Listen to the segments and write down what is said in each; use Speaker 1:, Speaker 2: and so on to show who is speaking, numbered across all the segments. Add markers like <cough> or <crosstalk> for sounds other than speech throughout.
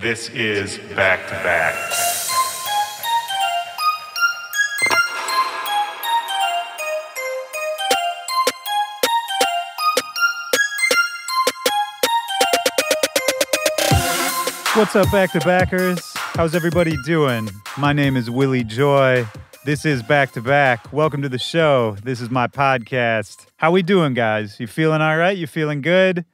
Speaker 1: This is Back to Back. What's up, Back to Backers? How's everybody doing? My name is Willie Joy. This is Back to Back. Welcome to the show. This is my podcast. How we doing, guys? You feeling all right? You feeling good?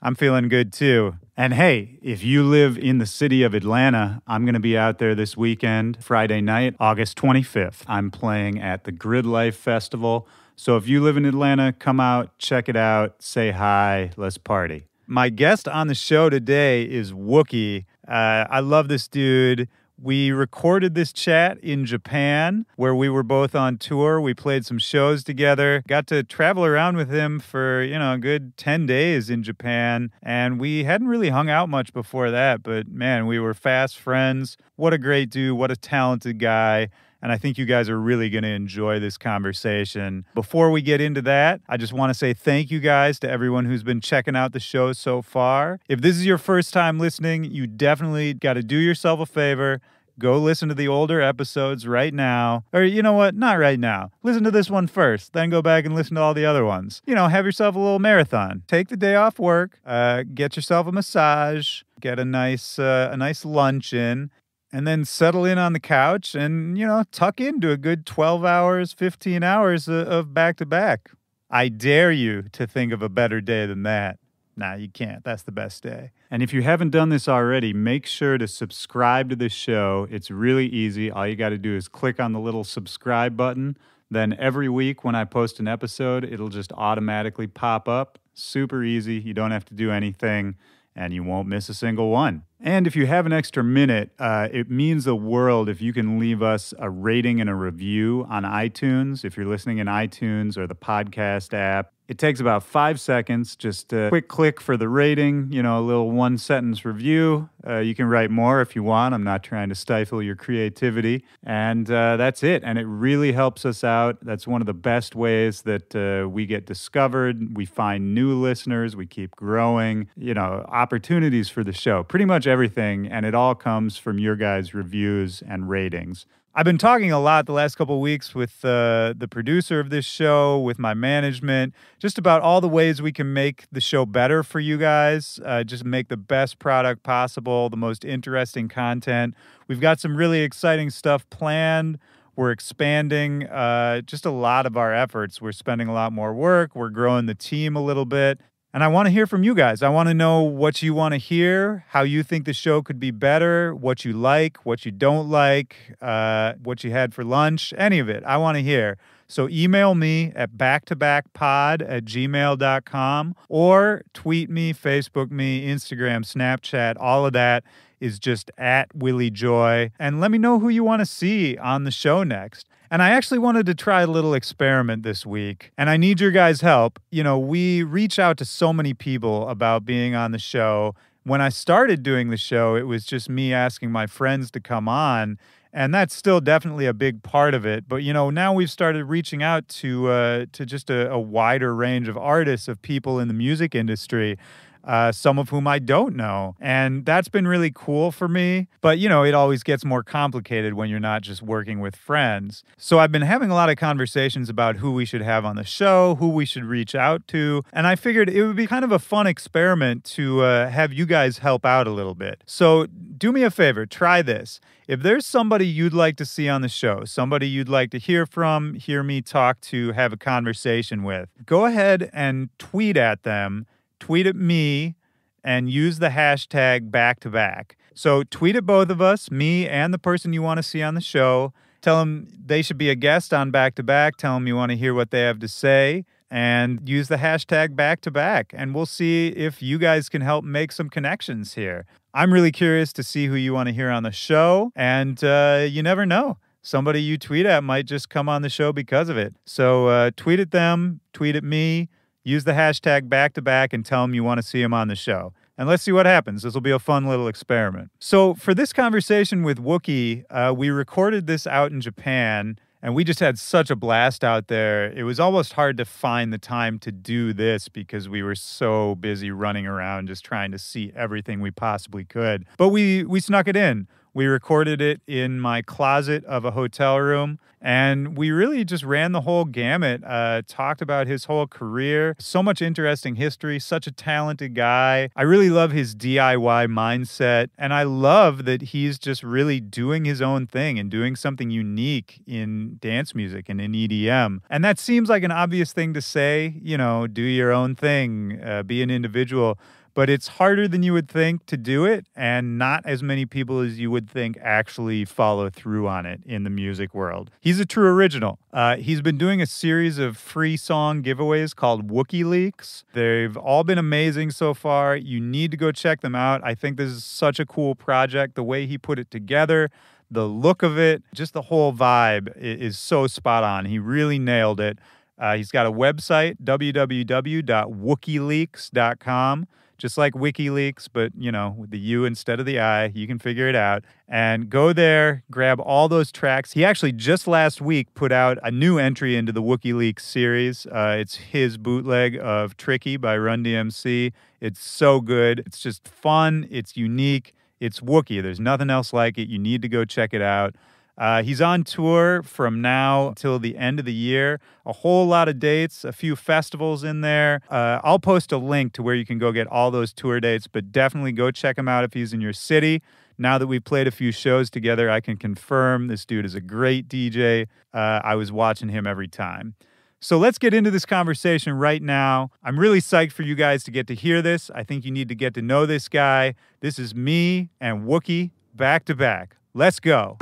Speaker 1: I'm feeling good too. And hey, if you live in the city of Atlanta, I'm going to be out there this weekend, Friday night, August 25th. I'm playing at the Grid Life Festival. So if you live in Atlanta, come out, check it out, say hi, let's party. My guest on the show today is Wookie. Uh, I love this dude. We recorded this chat in Japan where we were both on tour. We played some shows together, got to travel around with him for, you know, a good 10 days in Japan. And we hadn't really hung out much before that, but man, we were fast friends. What a great dude. What a talented guy. And I think you guys are really going to enjoy this conversation. Before we get into that, I just want to say thank you guys to everyone who's been checking out the show so far. If this is your first time listening, you definitely got to do yourself a favor. Go listen to the older episodes right now. Or you know what? Not right now. Listen to this one first, then go back and listen to all the other ones. You know, have yourself a little marathon. Take the day off work, uh, get yourself a massage, get a nice uh, a nice lunch in and then settle in on the couch and, you know, tuck into a good 12 hours, 15 hours of back to back. I dare you to think of a better day than that. Nah, you can't. That's the best day. And if you haven't done this already, make sure to subscribe to the show. It's really easy. All you got to do is click on the little subscribe button. Then every week when I post an episode, it'll just automatically pop up. Super easy. You don't have to do anything and you won't miss a single one. And if you have an extra minute, uh, it means the world if you can leave us a rating and a review on iTunes. If you're listening in iTunes or the podcast app, it takes about five seconds, just a quick click for the rating, you know, a little one sentence review. Uh, you can write more if you want. I'm not trying to stifle your creativity. And uh, that's it. And it really helps us out. That's one of the best ways that uh, we get discovered. We find new listeners. We keep growing, you know, opportunities for the show, pretty much everything. And it all comes from your guys' reviews and ratings. I've been talking a lot the last couple weeks with uh, the producer of this show, with my management, just about all the ways we can make the show better for you guys. Uh, just make the best product possible, the most interesting content. We've got some really exciting stuff planned. We're expanding uh, just a lot of our efforts. We're spending a lot more work. We're growing the team a little bit. And I want to hear from you guys. I want to know what you want to hear, how you think the show could be better, what you like, what you don't like, uh, what you had for lunch, any of it. I want to hear. So email me at backtobackpod at gmail.com or tweet me, Facebook me, Instagram, Snapchat, all of that is just at Willie Joy. And let me know who you want to see on the show next. And I actually wanted to try a little experiment this week, and I need your guys' help. You know, we reach out to so many people about being on the show. When I started doing the show, it was just me asking my friends to come on and that's still definitely a big part of it. But you know, now we've started reaching out to uh, to just a, a wider range of artists, of people in the music industry, uh, some of whom I don't know. And that's been really cool for me. But, you know, it always gets more complicated when you're not just working with friends. So I've been having a lot of conversations about who we should have on the show, who we should reach out to. And I figured it would be kind of a fun experiment to uh, have you guys help out a little bit. So do me a favor, try this. If there's somebody you'd like to see on the show, somebody you'd like to hear from, hear me talk to, have a conversation with, go ahead and tweet at them tweet at me and use the hashtag back to back. So tweet at both of us, me and the person you want to see on the show. Tell them they should be a guest on back to back. Tell them you want to hear what they have to say and use the hashtag back to back. And we'll see if you guys can help make some connections here. I'm really curious to see who you want to hear on the show. And uh, you never know. Somebody you tweet at might just come on the show because of it. So uh, tweet at them, tweet at me Use the hashtag back to back and tell them you want to see him on the show. And let's see what happens. This will be a fun little experiment. So, for this conversation with Wookie, uh, we recorded this out in Japan, and we just had such a blast out there. It was almost hard to find the time to do this because we were so busy running around just trying to see everything we possibly could. But we we snuck it in. We recorded it in my closet of a hotel room. And we really just ran the whole gamut, uh, talked about his whole career. So much interesting history, such a talented guy. I really love his DIY mindset. And I love that he's just really doing his own thing and doing something unique in dance music and in EDM. And that seems like an obvious thing to say, you know, do your own thing, uh, be an individual but it's harder than you would think to do it and not as many people as you would think actually follow through on it in the music world he's a true original uh, he's been doing a series of free song giveaways called wookie leaks they've all been amazing so far you need to go check them out i think this is such a cool project the way he put it together the look of it just the whole vibe is so spot on he really nailed it uh, he's got a website www.wookieleaks.com just like WikiLeaks, but you know, with the U instead of the I, you can figure it out. And go there, grab all those tracks. He actually just last week put out a new entry into the WikiLeaks series. Uh, it's his bootleg of Tricky by Run DMC. It's so good. It's just fun, it's unique, it's Wookie. There's nothing else like it. You need to go check it out. Uh, he's on tour from now till the end of the year. A whole lot of dates, a few festivals in there. Uh, I'll post a link to where you can go get all those tour dates, but definitely go check him out if he's in your city. Now that we've played a few shows together, I can confirm this dude is a great DJ. Uh, I was watching him every time. So let's get into this conversation right now. I'm really psyched for you guys to get to hear this. I think you need to get to know this guy. This is me and Wookie back to back. Let's go.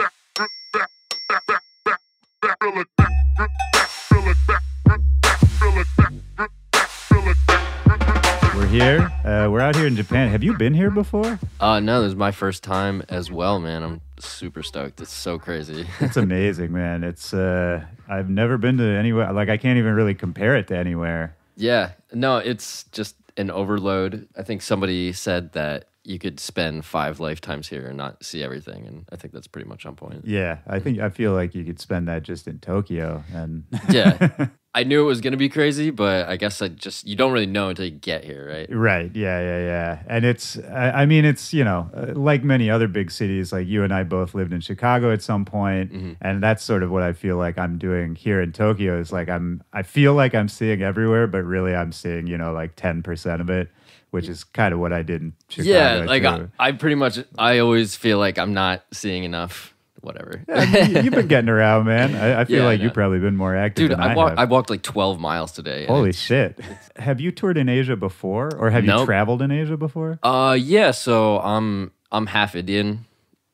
Speaker 1: We're here. Uh, we're out here in Japan. Have you been here before? Uh, no, this is my first time as well, man. I'm super stoked. It's so crazy. <laughs> it's amazing, man. It's uh, I've never been to anywhere like I can't even really compare it to anywhere.
Speaker 2: Yeah, no, it's just an overload. I think somebody said that you could spend five lifetimes here and not see everything, and I think that's pretty much on point. Yeah,
Speaker 1: I think I feel like you could spend that just in Tokyo, and <laughs> yeah, <laughs> I
Speaker 2: knew it was going to be crazy, but I guess I just you don't really know until you get here, right? Right.
Speaker 1: Yeah, yeah, yeah. And it's I, I mean it's, you know, uh, like many other big cities like you and I both lived in Chicago at some point, mm-hmm. and that's sort of what I feel like I'm doing here in Tokyo is like I'm I feel like I'm seeing everywhere, but really I'm seeing, you know, like 10% of it which mm. is kind of what I did in Chicago. Yeah, like I,
Speaker 2: I, pretty much I always feel like I'm not seeing enough. Whatever. yeah, you've been
Speaker 1: getting around, man. I, I feel yeah, like you've probably been more active. Dude, I, walk, I,
Speaker 2: walked like 12 miles today. Holy shit! have you
Speaker 1: toured in Asia before, or have nope. you traveled in Asia before?
Speaker 2: Uh, yeah. So I'm I'm half Indian.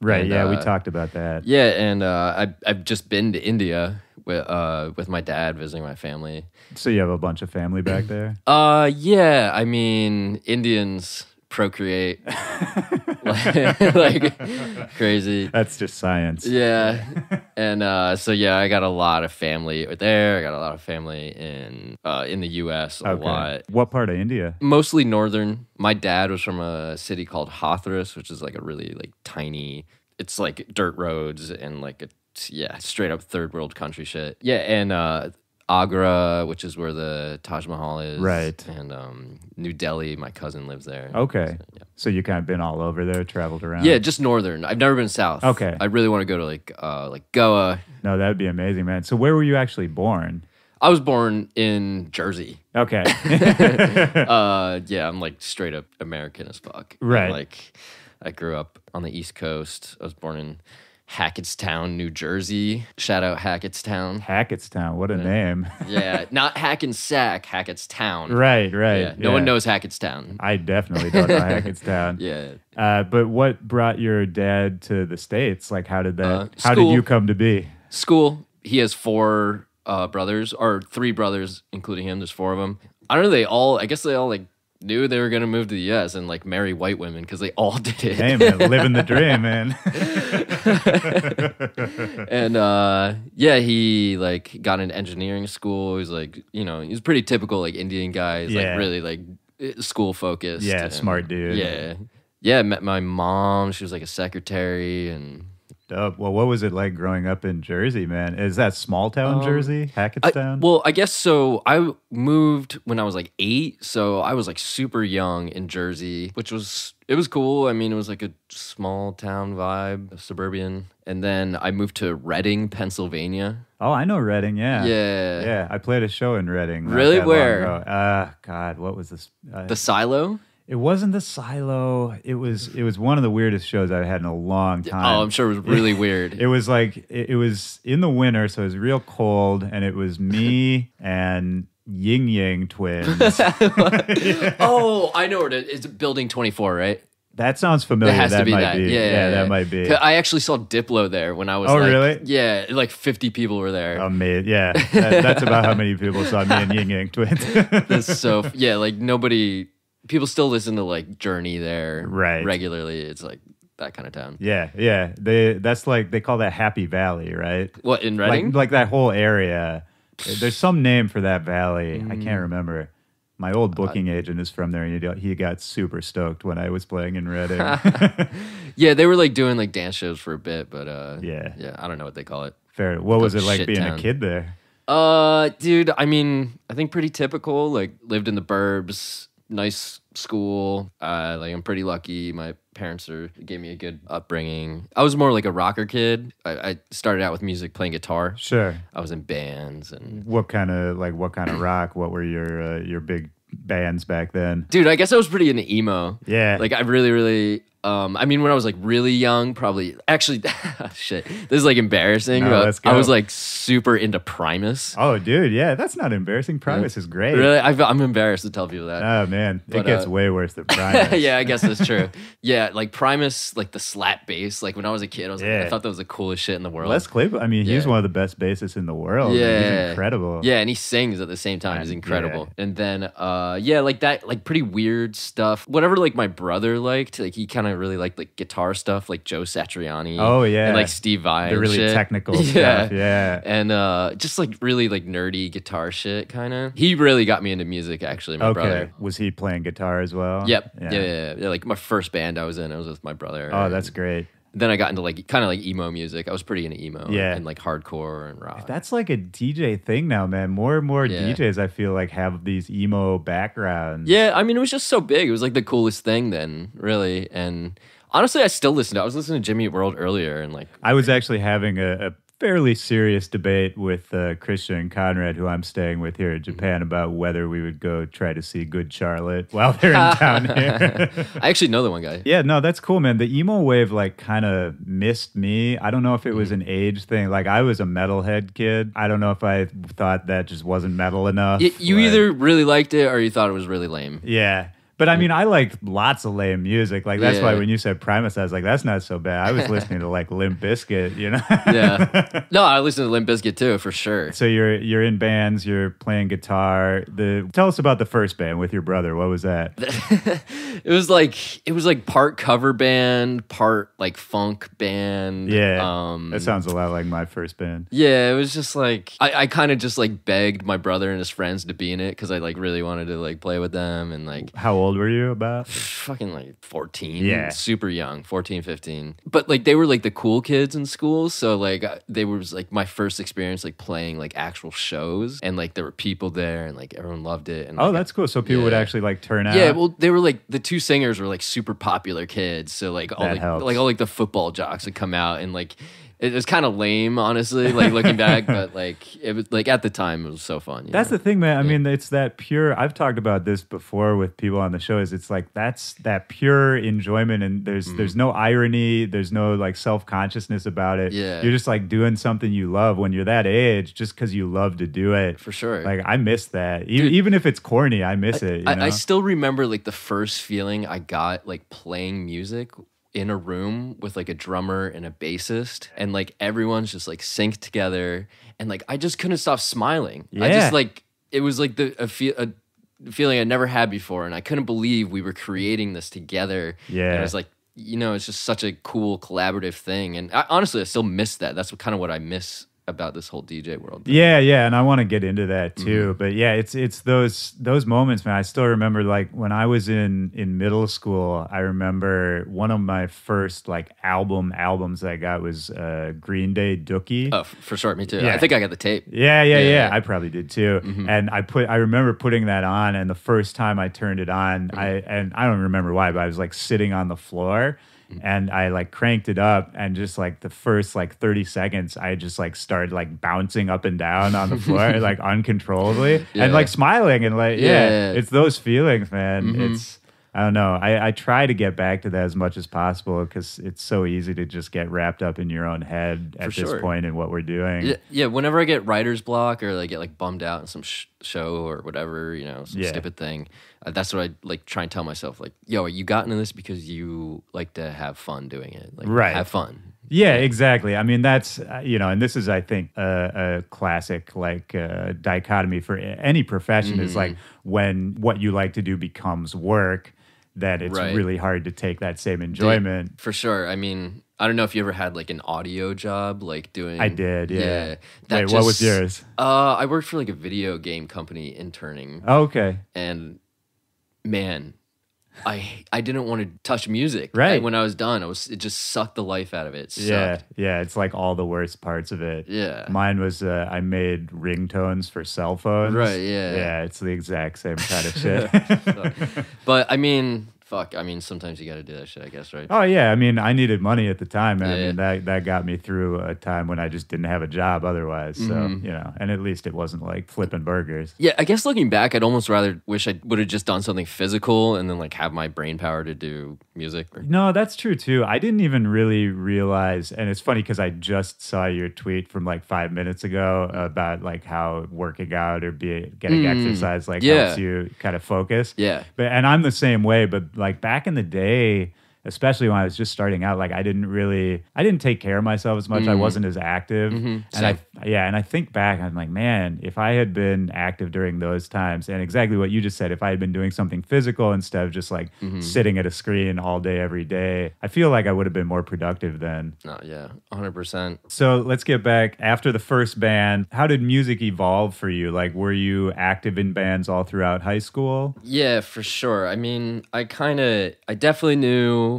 Speaker 2: Right. And, yeah, uh, we talked about that. Yeah, and uh, I I've just been to India with uh with my dad visiting my family.
Speaker 1: So you have a bunch of family back there?
Speaker 2: <clears throat> Uh, yeah. I mean, Indians procreate like, <laughs> <laughs> like, crazy. That's just science. Yeah. <laughs> And uh, so yeah, I got a lot of family there. I got a lot of family in uh, in the U.S. A okay. lot.
Speaker 1: What part of India?
Speaker 2: Mostly northern. My dad was from a city called Hathras, which is like a really like tiny. It's like dirt roads and like a yeah, straight up third world country shit. Yeah, and uh, Agra, which is where the Taj Mahal is, right? And um, New Delhi, my cousin lives there. Okay,
Speaker 1: so, yeah. so you kind of been all over there, traveled around. Yeah, just
Speaker 2: northern. I've never been south. Okay, I really want to go to like uh, like Goa. No, that would be amazing,
Speaker 1: man. So where were you actually born?
Speaker 2: I was born in Jersey. Okay. <laughs> <laughs> uh, yeah, I'm like straight up American as fuck. Right. like, I grew up on the East Coast. I was born in Hackettstown, New Jersey. Shout out
Speaker 1: Hackettstown. Hackettstown, what a yeah. name. <laughs> yeah,
Speaker 2: not Hackensack, Hackettstown. Right, right. Yeah. No yeah. one knows Hackettstown. I definitely don't know
Speaker 1: Hackettstown. <laughs> yeah. Uh, but what brought your dad to the States? Like, how did that, uh, how did you come to be? School. He
Speaker 2: has four uh, brothers, or three brothers, including him. There's four of them. I don't know. They all, I guess they all like knew they were going to move to the US and like marry white women because they all <laughs> did it. hey man, living the dream, man. <laughs> and uh, yeah, he like got into engineering school. He's like, you know, he's pretty typical like Indian guy. He's yeah. like really like eh, school focused. Yeah, and, smart dude. Yeah. Yeah, met my mom.
Speaker 1: She was like a secretary and Dope. Uh, well, what was it like growing up in Jersey, man? Is that small town um, Jersey, Hackettstown? I, well, I guess so. I moved when I was like eight,
Speaker 2: so I was like super young in Jersey, which was it was cool. I mean, it was like a small town vibe, suburban. And then I moved to Reading, Pennsylvania.
Speaker 1: Oh, I know Reading. Yeah, yeah, yeah. I played a show in Reading. Really? Where? Uh, God, what was this? Uh, the Silo. It wasn't the silo. It was it was one of the weirdest shows I've had in a long oh, time. Oh, I'm sure it was really <laughs> weird. It was like it, it was in the winter, so it was real cold, and it was me <laughs> and Ying Yang twins.
Speaker 2: yeah. <laughs> Oh, I know where it is. It's building 24, right?
Speaker 1: That sounds familiar. has that to be might that. Be. Yeah, yeah, yeah, that might be. I
Speaker 2: actually saw Diplo there when I was. Oh, like, really? Yeah, like fifty people were there. Oh, man, yeah. That, that's about how many people saw me and Ying Yang Twins.
Speaker 1: that's so.
Speaker 2: Yeah, like nobody people still listen to like Journey there right. regularly. It's like that kind of town.
Speaker 1: Yeah, yeah. They that's like they call that Happy Valley, right? What in Reading? Like, like that whole area. There's some name for that valley. Mm. I can't mm. remember. My old booking uh, agent is from there, and he got super stoked when I was playing in Reading. <laughs>
Speaker 2: yeah, they were like doing like dance shows for a bit, but uh, yeah, yeah. I don't know what they call it.
Speaker 1: Fair. What was it like being town. a kid there?
Speaker 2: Uh, dude. I mean, I think pretty typical. Like lived in the burbs nice school. Uh, like I'm pretty lucky. My parents are gave me a good upbringing. I was more like a rocker kid. I, I started out with music, playing guitar. Sure. I was in bands
Speaker 1: and. What kind of like what kind of <clears throat> rock? What were your uh, your big bands back then?
Speaker 2: Dude, I guess I was pretty into emo. Yeah. Like I really, really um, I mean, when I was like really young, probably actually, <laughs> shit, this is like embarrassing. No, I was like super into Primus.
Speaker 1: Oh, dude, yeah, that's not embarrassing. Primus yeah. is great. Really, i
Speaker 2: am embarrassed to tell
Speaker 1: people that. Oh man, but, it gets uh, way worse than <laughs> Primus. yeah,
Speaker 2: I guess that's true. <laughs> yeah, like Primus, like the slap bass. Like when I was a kid, I was yeah. like, I thought that was the coolest shit in the world. Les
Speaker 1: Claypool. I mean, he's one of the best bassists in the world. Yeah, he's incredible. Yeah,
Speaker 2: and he sings at the same time. He's incredible. And then, uh, yeah, like that, like pretty weird stuff. Whatever, like my brother liked, like he kind of really like like guitar stuff, like Joe Satriani. Oh yeah, and like Steve Vai. The really shit. technical <laughs> yeah. stuff. Yeah, and uh, just like really like nerdy guitar shit, kind of. He really got me into music. Actually, my okay. brother
Speaker 1: was he playing guitar as well. Yep. Yeah. Yeah,
Speaker 2: yeah. yeah, Like my first band I was in, I was with my brother. Oh, that's great then I got into like kind of like emo music. I was pretty into emo yeah. and like hardcore and rock.
Speaker 1: That's like a DJ thing now, man. More and more yeah. DJs I feel like have these emo backgrounds.
Speaker 2: Yeah, I mean it was just so big. It was like the coolest thing then, really. And honestly, I still listen to. I was listening to Jimmy World earlier and like
Speaker 1: I was actually having a, a fairly serious debate with uh, Christian and Conrad, who I'm staying with here in mm-hmm. Japan, about whether we would go try to see Good Charlotte while they're in <laughs> town here. I actually know the one guy. Yeah, no, that's cool, man. The emo wave like kind of missed me. I don't know if it was mm-hmm. an age thing. Like I was a metalhead kid. I don't know if I thought that just wasn't metal enough. Y- you like, either really liked it or you thought it was really lame. Yeah, but I mean, I like lots of lame music. Like that's yeah. why when you said Primus, I was like, that's not so bad. I was listening to like Limp Bizkit, you know? yeah. <laughs> No, I listened to Limp Bizkit too for sure. So you're you're in bands, you're playing guitar. The tell us about the first band with your brother. What was that? <laughs>
Speaker 2: it was like it was like part cover band, part like funk band. Yeah. Um, that sounds
Speaker 1: a lot like my first band. Yeah, it was just
Speaker 2: like I, I kind of just like begged my brother and his friends to be in it because I like really wanted to like play with them and like
Speaker 1: how old old were you about? Fucking
Speaker 2: like 14. Yeah. Super young, 14, 15. But like they were like the cool kids in school. So like uh, they was like my first experience like playing like actual shows and like there were people there and like everyone loved it. And, oh, like, oh,
Speaker 1: that's cool. So people yeah. would actually like turn out. Yeah. Well,
Speaker 2: they were like the two singers were like super popular kids. So like all that like, helps. like all like the football jocks would come out and like it was kind of lame, honestly, like looking back, <laughs> but like it was like at the time it was so fun.
Speaker 1: That's know? the thing, man. I mean, it's that pure. I've talked about this before with people on the show. Is it's like that's that pure enjoyment, and there's mm. there's no irony, there's no like self consciousness about it. Yeah, you're just like doing something you love when you're that age, just because you love to do it. For sure. Like I miss that, Dude, even if it's corny, I miss I, it. I, I
Speaker 2: still remember like the first feeling I got like playing music in a room with like a drummer and a bassist and like everyone's just like synced together and like I just couldn't stop smiling. Yeah. I just like it was like the a, feel a feeling I never had before and I couldn't believe we were creating this together. Yeah. And was like you know, it's just such a cool collaborative thing and I, honestly I still miss that. That's what, kind of what I miss about this whole DJ
Speaker 1: world. Thing. Yeah, yeah, and I want to get into that mm-hmm. too. Mm-hmm. But yeah, it's it's those those moments, man. I still remember like when I was in in middle school. I remember one of my first like album albums I got was uh, Green Day Dookie. Oh, for sure, me too. Yeah. I think I got the tape. Yeah, yeah, yeah. yeah. I probably did too. Mm-hmm. And I put I remember putting that on, and the first time I turned it on, mm-hmm. I and I don't remember why, but I was like sitting on the floor and I like cranked it up and just like the first like 30 seconds, I just like started like bouncing up and down on the floor <laughs> like uncontrollably yeah. and like smiling and like, yeah, yeah, yeah it's those feelings, man. Mm-hmm. It's, I don't know. I, I try to get back to that as much as possible because it's so easy to just get wrapped up in your own head at this point in what we're doing. Yeah,
Speaker 2: yeah, Whenever I get writer's block or like get like bummed out in some sh- show or whatever, you know, some yeah. stupid thing, uh, that's what I like try and tell myself. Like, yo, you got into this because you like to have fun doing
Speaker 1: it. Like, right. Have fun. Yeah, exactly. I mean, that's, uh, you know, and this is, I think, a, a classic like uh, dichotomy for any profession mm-hmm. is mm. like when what you like to do becomes work that it's right. really hard to take that same enjoyment. for sure.
Speaker 2: I mean, I don't know if you ever had like an audio job, like doing. I did, yeah. yeah that Wait, just, what was yours? Uh, I worked for like a video game company interning. Oh, okay. And man, I I didn't want to touch music. Right. And when I was done, I was it just sucked the life out of it. it yeah,
Speaker 1: yeah. It's like all the worst parts of it. Yeah. Mine was uh, I made ringtones for cell phones. Right. Yeah. Yeah. It's the exact same kind of <laughs> shit.
Speaker 2: but I mean, fuck. I mean, sometimes you got to do that shit, I guess, right?
Speaker 1: Oh yeah, I mean, I needed money at the time, and yeah, I mean yeah. that that got me through a time when I just didn't have a job otherwise. So mm-hmm. you know, and at least it wasn't like flipping burgers.
Speaker 2: Yeah, I guess looking back, I'd almost rather wish I would have just done something physical and then like have my brain power to do music. Or-
Speaker 1: no, that's true too. I didn't even really realize, and it's funny because I just saw your tweet from like five minutes ago about like how working out or be getting mm. exercise like yeah. helps you kind of focus. Yeah, but and I'm the same way, but like back in the day, especially when I was just starting out, like I didn't really, I didn't take care of myself as much. mm I mm-hmm. wasn't as active. Mm-hmm. And I, yeah, and I think back, I'm like, man, if I had been active during those times, and exactly what you just said, if I had been doing something physical instead of just like mm-hmm. sitting at a screen all day, every day, I feel like I would have been more productive then.
Speaker 2: No, yeah, 100%.
Speaker 1: So let's get back after the first band. How did music evolve for you? Like, were you active in bands all throughout high school? Yeah,
Speaker 2: for sure. I mean, I kind of, I definitely knew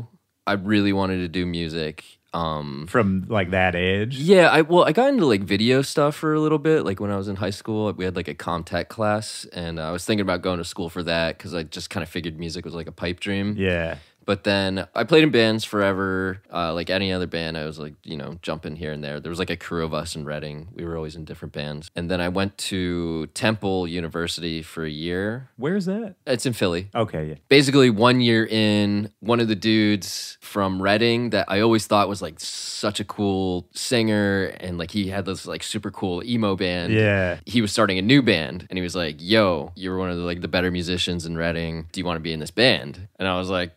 Speaker 2: I really wanted to do
Speaker 1: music. Um, from like that age.
Speaker 2: Yeah, I well, I got into like video stuff for a little bit. Like when I was in high school, we had like a Comtech class, and I was thinking about going to school for that because I just kind of figured music was like a pipe dream. Yeah. But then I played in bands forever, uh, like any other band. I was like, you know, jumping here and there. There was like a crew of us in Reading. We were always in different bands. And then I went to Temple University for a year. Where's that? It's in Philly. Okay. Yeah. Basically, one year in, one of the dudes from Reading that I always thought was like such a cool singer, and like he had this like super cool emo band. Yeah. He was starting a new band, and he was like, "Yo, you're one of the, like the better musicians in Reading. Do you want to be in this band?" And I was like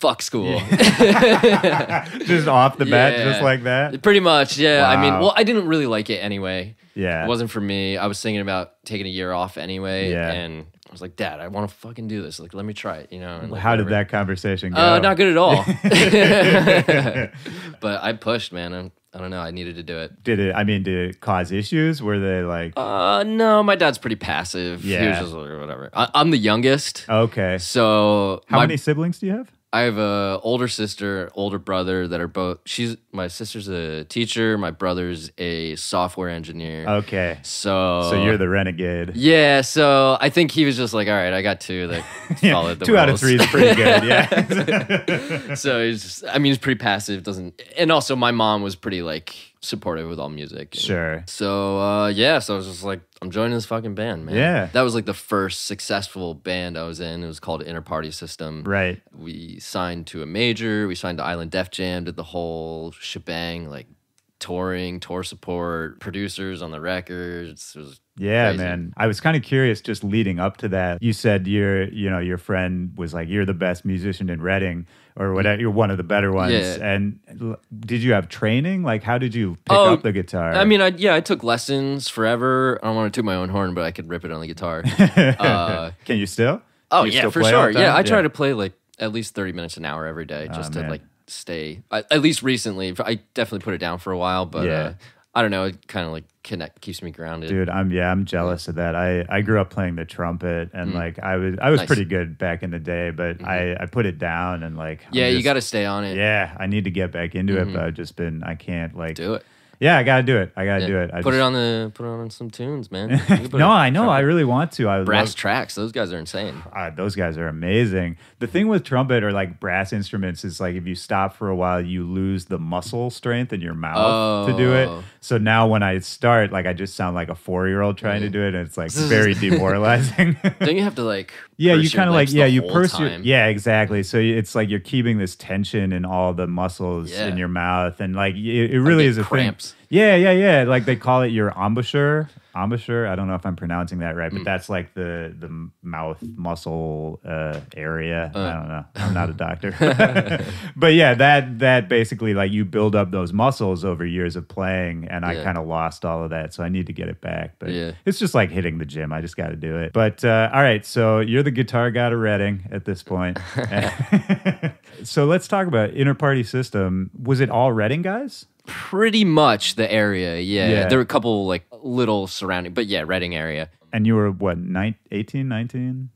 Speaker 2: fuck school. Yeah. <laughs> just off the bat, yeah. just like that? Pretty much, yeah. Wow. I mean, well, I didn't really like it anyway. Yeah. It wasn't for me. I was thinking about taking a year off anyway. Yeah. And I was like, Dad, I want to fucking do this. Like, let me try it, you know? Like, How whatever. did that conversation
Speaker 1: go? Uh, not good at all.
Speaker 2: <laughs> but I pushed, man. I'm, I don't know. I needed to do it. Did it? I mean, did it cause issues? Were they like? Uh, no. My dad's pretty passive. Yeah. He was just like, whatever. I, am the youngest. Okay. So, how my, many siblings do you have? I have a older sister, older brother that are both. She's my sister's a teacher. My brother's a software engineer. Okay. So so you're the renegade. Yeah. So I think he was just like, all right, I got two that <laughs> yeah, followed the two rules. out of three is pretty good. Yeah. <laughs> so he's just, I mean, he's pretty passive. Doesn't and also my mom was pretty like supportive with all music. And sure. So uh, yeah, so I was just like, I'm joining this fucking band, man. Yeah. That was like the first successful band I was in. It was called Inner Party System. Right. We signed to a major. We signed to Island Def Jam. Did the whole shebang, like touring, tour support, producers on the records.
Speaker 1: yeah, crazy. man. I was kind of curious just leading up to that. You said your, you know, your friend was like, "You're the best musician in Reading." Or whatever, you're one of the better ones. Yeah. And did you have training? Like, how did you pick oh, up the guitar? I
Speaker 2: mean, I, yeah, I took lessons forever. I don't want to toot my own horn, but I could rip it on the guitar. <laughs> uh, Can you still? Oh you yeah, for sure. Yeah, I try yeah. to play like at least 30 minutes an hour every day just oh, to man. like stay at, at least recently. I definitely put it down for a while, but yeah. uh, I don't know. It kind of like connect keeps me
Speaker 1: grounded. Dude, I'm yeah, I'm jealous of that. I I grew up playing the trumpet and mm. like I was I was nice. pretty good back in the day, but mm-hmm. I I put it down and like yeah, just, you got to stay on it. Yeah, I need to get back into mm-hmm. it, but I've just been I can't like do it. Yeah, I gotta do it. I gotta yeah. do it. I put just, it on
Speaker 2: the put it on some tunes, man. <laughs> no, I
Speaker 1: know. Trumpet. I really want to. I brass love, tracks. Those guys are insane. Uh, those guys are amazing. The thing with trumpet or like brass instruments is like if you stop for a while, you lose the muscle strength in your mouth oh. to do it. Oh. So now when I start, like I just sound like a four year old trying yeah. to mm. do it, and it's like very <laughs> demoralizing. Don't you have to like yeah, you kind of like yeah, you purse your yeah, exactly. So it's like you're keeping this tension in all the muscles yeah. in your mouth, and like it, it really is a cramps. thing. Yeah, yeah, yeah. Like they call it your embouchure embouchure. I don't know if I'm pronouncing that right, but mm. that's like the the mouth muscle uh, area. Uh. I don't know. I'm not a doctor, <laughs> <laughs> but yeah, that that basically like you build up those muscles over years of playing, and yeah. I kind of lost all of that, so I need to get it back. But yeah. it's just like hitting the gym. I just got to do it. But uh, all right, so you're the guitar god of Reading at this point. <laughs> so let's talk about inter-party system. Was it all Reading guys?
Speaker 2: Pretty much the area, yeah. yeah. There were a couple like little surrounding, but yeah, Reading area.
Speaker 1: And you were what, 19, 18, 19?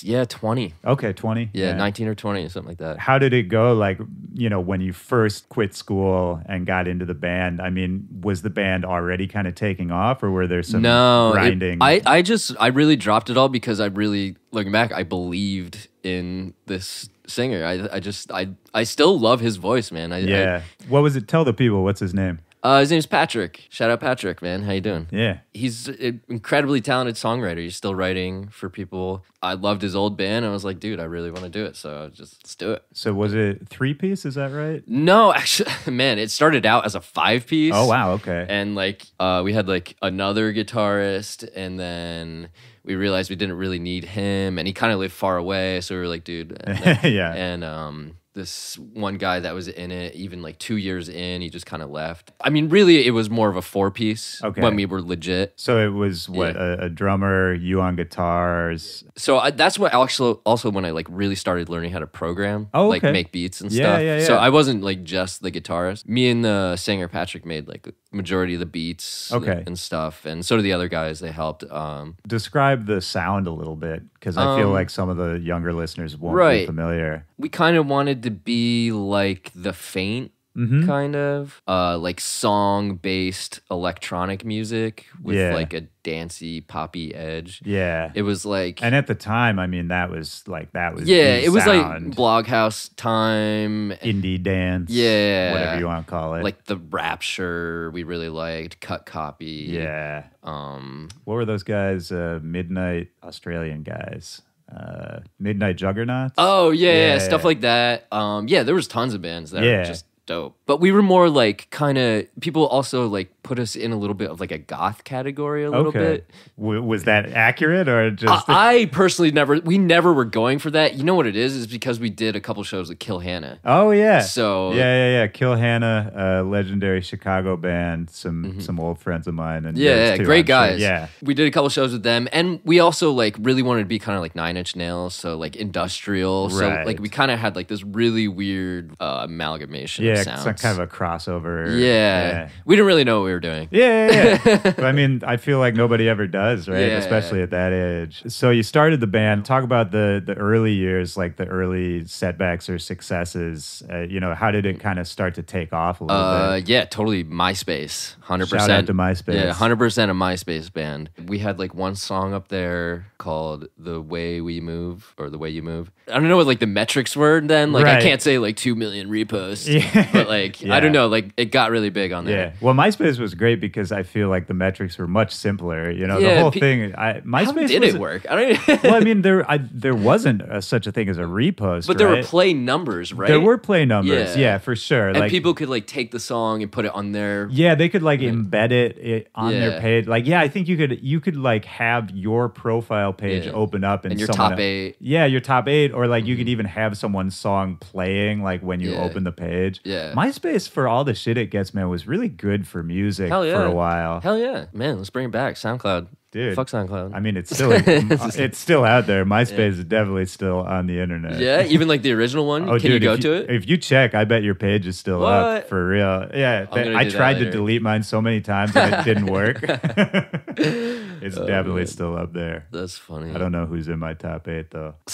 Speaker 1: Yeah, 20. Okay, 20. Yeah, yeah,
Speaker 2: 19 or 20, something like that. How
Speaker 1: did it go? Like, you know, when you first quit school and got into the band, I mean, was the band already kind of taking off or were there some no, grinding? It, I,
Speaker 2: I just, I really dropped it all because I really, looking back, I believed in this singer. I, I just, I, I still love his voice, man. I, yeah.
Speaker 1: I, what was it? Tell the people what's his name.
Speaker 2: Uh, his name's Patrick. Shout out Patrick, man. How you doing? Yeah. He's an incredibly talented songwriter. He's still writing for people. I loved his old band. I was like, dude, I really want to do it. So just let's do it.
Speaker 1: So was it three piece? Is that right?
Speaker 2: No, actually, <laughs> man, it started out as a five piece. Oh wow, okay. And like, uh, we had like another guitarist, and then we realized we didn't really need him, and he kind of lived far away. So we were like, dude, <laughs> and then, yeah. And um, this one guy that was in it even like two years in he just kind of left
Speaker 1: i mean really it was more of a four piece okay. when we were legit so it was what yeah. a, a, drummer you on guitars so I, that's what also
Speaker 2: also when i like really started learning how to program oh, okay. like make beats and yeah, stuff yeah, so i wasn't like just the guitarist me and the uh, singer patrick made like majority of the beats okay. and stuff and so do the other guys they helped um,
Speaker 1: describe the sound a little bit because i um, feel like some of the younger listeners won't right. be familiar
Speaker 2: we kind of wanted to be like the faint Mm-hmm. kind of uh, like song based electronic music with yeah. like a dancey poppy edge. Yeah, it was like, and at the time, I mean, that was like that was yeah, it was like bloghouse time, eh, indie dance, yeah, whatever you want to call it, like the Rapture. We really liked Cut Copy. Yeah,
Speaker 1: um, what were those guys? Uh, Midnight Australian guys. Uh, Midnight Juggernauts. Oh yeah, yeah, yeah stuff
Speaker 2: like that. Um, yeah, there was tons of bands that yeah. just dope. But we were more like kind of people also like put us in a little bit of like a goth category a little okay. bit. W- was that accurate or just? I, I personally never. We never were going for that. You know what it is? Is because we did a couple shows with Kill Hannah. Oh yeah. So yeah, yeah,
Speaker 1: yeah. Kill Hannah, uh, legendary Chicago band. Some mm-hmm. some old friends of mine and yeah, yeah too, great I'm guys. Sure. Yeah,
Speaker 2: we did a couple shows with them, and we also like really wanted to be kind of like Nine Inch Nails, so like industrial. Right. So like we kind of had like this really weird uh, amalgamation. Yeah yeah, sounds. kind of a
Speaker 1: crossover.
Speaker 2: Yeah. yeah. we didn't really know what we were doing. Yeah, yeah,
Speaker 1: yeah. <laughs> but, I mean, I feel like nobody ever does, right? Yeah. Especially at that age. So you started the band. Talk about the the early years, like the early setbacks or successes. Uh, you know, how did it kind of start to take off a little uh, bit?
Speaker 2: Yeah, totally. MySpace, hundred percent. Shout out to MySpace. Yeah, hundred percent a MySpace band. We had like one song up there called "The Way We Move" or "The Way You Move." I don't know what like the metrics were then. Like right. I can't say like two million reposts. <laughs> Yeah but like yeah. I don't know, like it got really big on there. Yeah.
Speaker 1: Well, MySpace was great because I feel like the metrics were much simpler. You know, yeah, the whole pe- thing. I, MySpace how did it work? I don't. Even well, I <laughs> mean, there I, there wasn't a, uh, such a thing as a repost, but there right? were play
Speaker 2: numbers, right? There were play numbers, yeah, yeah for sure. And like, people could like take the song and put it on their.
Speaker 1: Yeah, they could like, embed it, it on their page. Like, yeah, I think you could you could like have your profile page open up and, and your top else, eight. Yeah, your top eight, or like mm-hmm. you could mm-hmm. even have someone's song playing like when you open the page. Yeah. MySpace for all the shit it gets, man, was really good for music Hell yeah. for a while. Hell yeah, man. Let's bring it
Speaker 2: back. SoundCloud. Dude, fuck SoundCloud. I mean, it's <laughs> still it's
Speaker 1: still out there. MySpace yeah. is definitely still on the internet. Yeah, even like the original one. <laughs> oh, can dude, you go you, to it? If you check, I bet your page is still what? up for real. Yeah, I tried to delete mine so many times and it didn't work. <laughs> It's oh, definitely man. still up there. That's funny. I don't know who's in my top eight though. <laughs>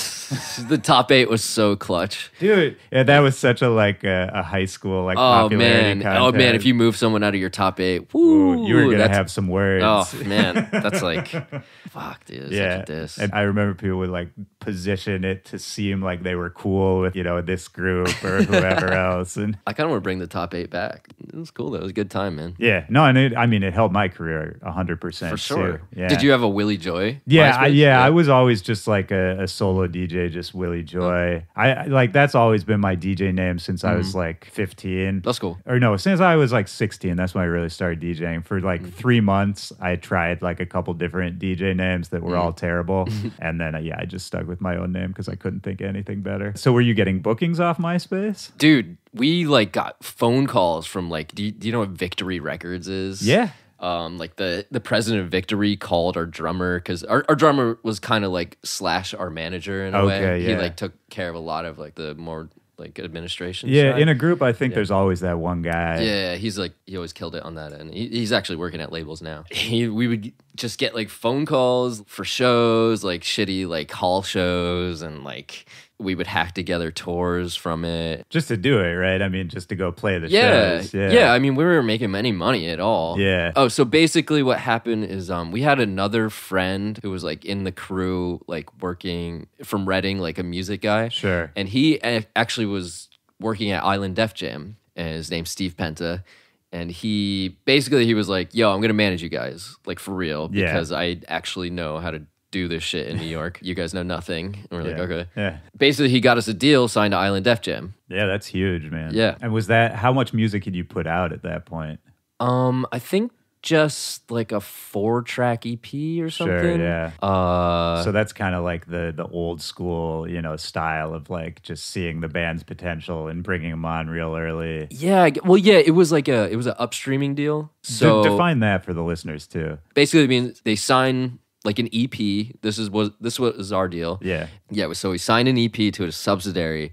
Speaker 1: the top eight was so clutch, dude. Yeah, that was such a like a, a high school like. Oh man! Oh man! If you
Speaker 2: move someone out of your top eight, woo, Ooh, you were gonna have some words. Oh man, that's like, <laughs> fuck, dude. Yeah, this. I
Speaker 1: remember people would like position it to seem like they were cool with you know this group or <laughs> whoever else. And I kind of want to bring the top eight back. It was cool. That was a good time, man. Yeah. No, and it, I mean it helped my career hundred percent. For sure. Too. Yeah. Did you
Speaker 2: have a Willie Joy? Yeah, I, yeah, yeah, I
Speaker 1: was always just like a, a solo DJ, just Willie Joy. I like that's always been my DJ name since mm-hmm. I was mm-hmm. like 15. That's cool. Or no, since I was like 16, that's when I really started DJing. For like mm-hmm. three months, I tried like a couple different DJ names that were mm. all terrible, <laughs> and then uh, yeah, I just stuck with my own name because I couldn't think of anything better. So were you getting bookings off MySpace, dude? We like got
Speaker 2: phone calls from like, do you, do you know what Victory Records is? Yeah um, like the the president of Victory called our drummer because our, our drummer was kind of like slash our manager in a okay, way. Yeah. He like took care of a lot of like the more like administration. Yeah, side. in a group, I think yeah. there's
Speaker 1: always that one guy. Yeah,
Speaker 2: he's like he always killed it on that end. He, he's actually working at labels now. <laughs> He, we would just get like phone calls for shows, like shitty like hall shows, and like we would hack together tours from it. Just to do it, right? I mean, just to go play the yeah, shows. Yeah. Yeah. I mean, we weren't making any money at all. Yeah. Oh, so basically what happened is um we had another friend who was like in the crew, like working from Reading, like a music guy. Sure. And he actually was working at Island Def Jam and his name's Steve Penta. And he basically he was like, yo, I'm gonna manage you guys, like for real, because yeah. I actually know how to do this shit in New York. You guys know nothing. And we're yeah. like, okay. Yeah. Basically, he got us a deal signed to Island Def Jam.
Speaker 1: Yeah, that's huge, man. Yeah. And was that how much music had you put out at that point? Um, I think
Speaker 2: just like a four track EP or something. Sure, yeah.
Speaker 1: Uh, so that's kind of like the the old school, you know, style of like just seeing the band's potential and bringing them on real early. Yeah.
Speaker 2: Well, yeah. It was like a it was an upstreaming deal. So define
Speaker 1: that for the listeners too.
Speaker 2: Basically, I mean, they sign like an EP. This is was this was our deal. Yeah, yeah. So we signed an EP to a subsidiary,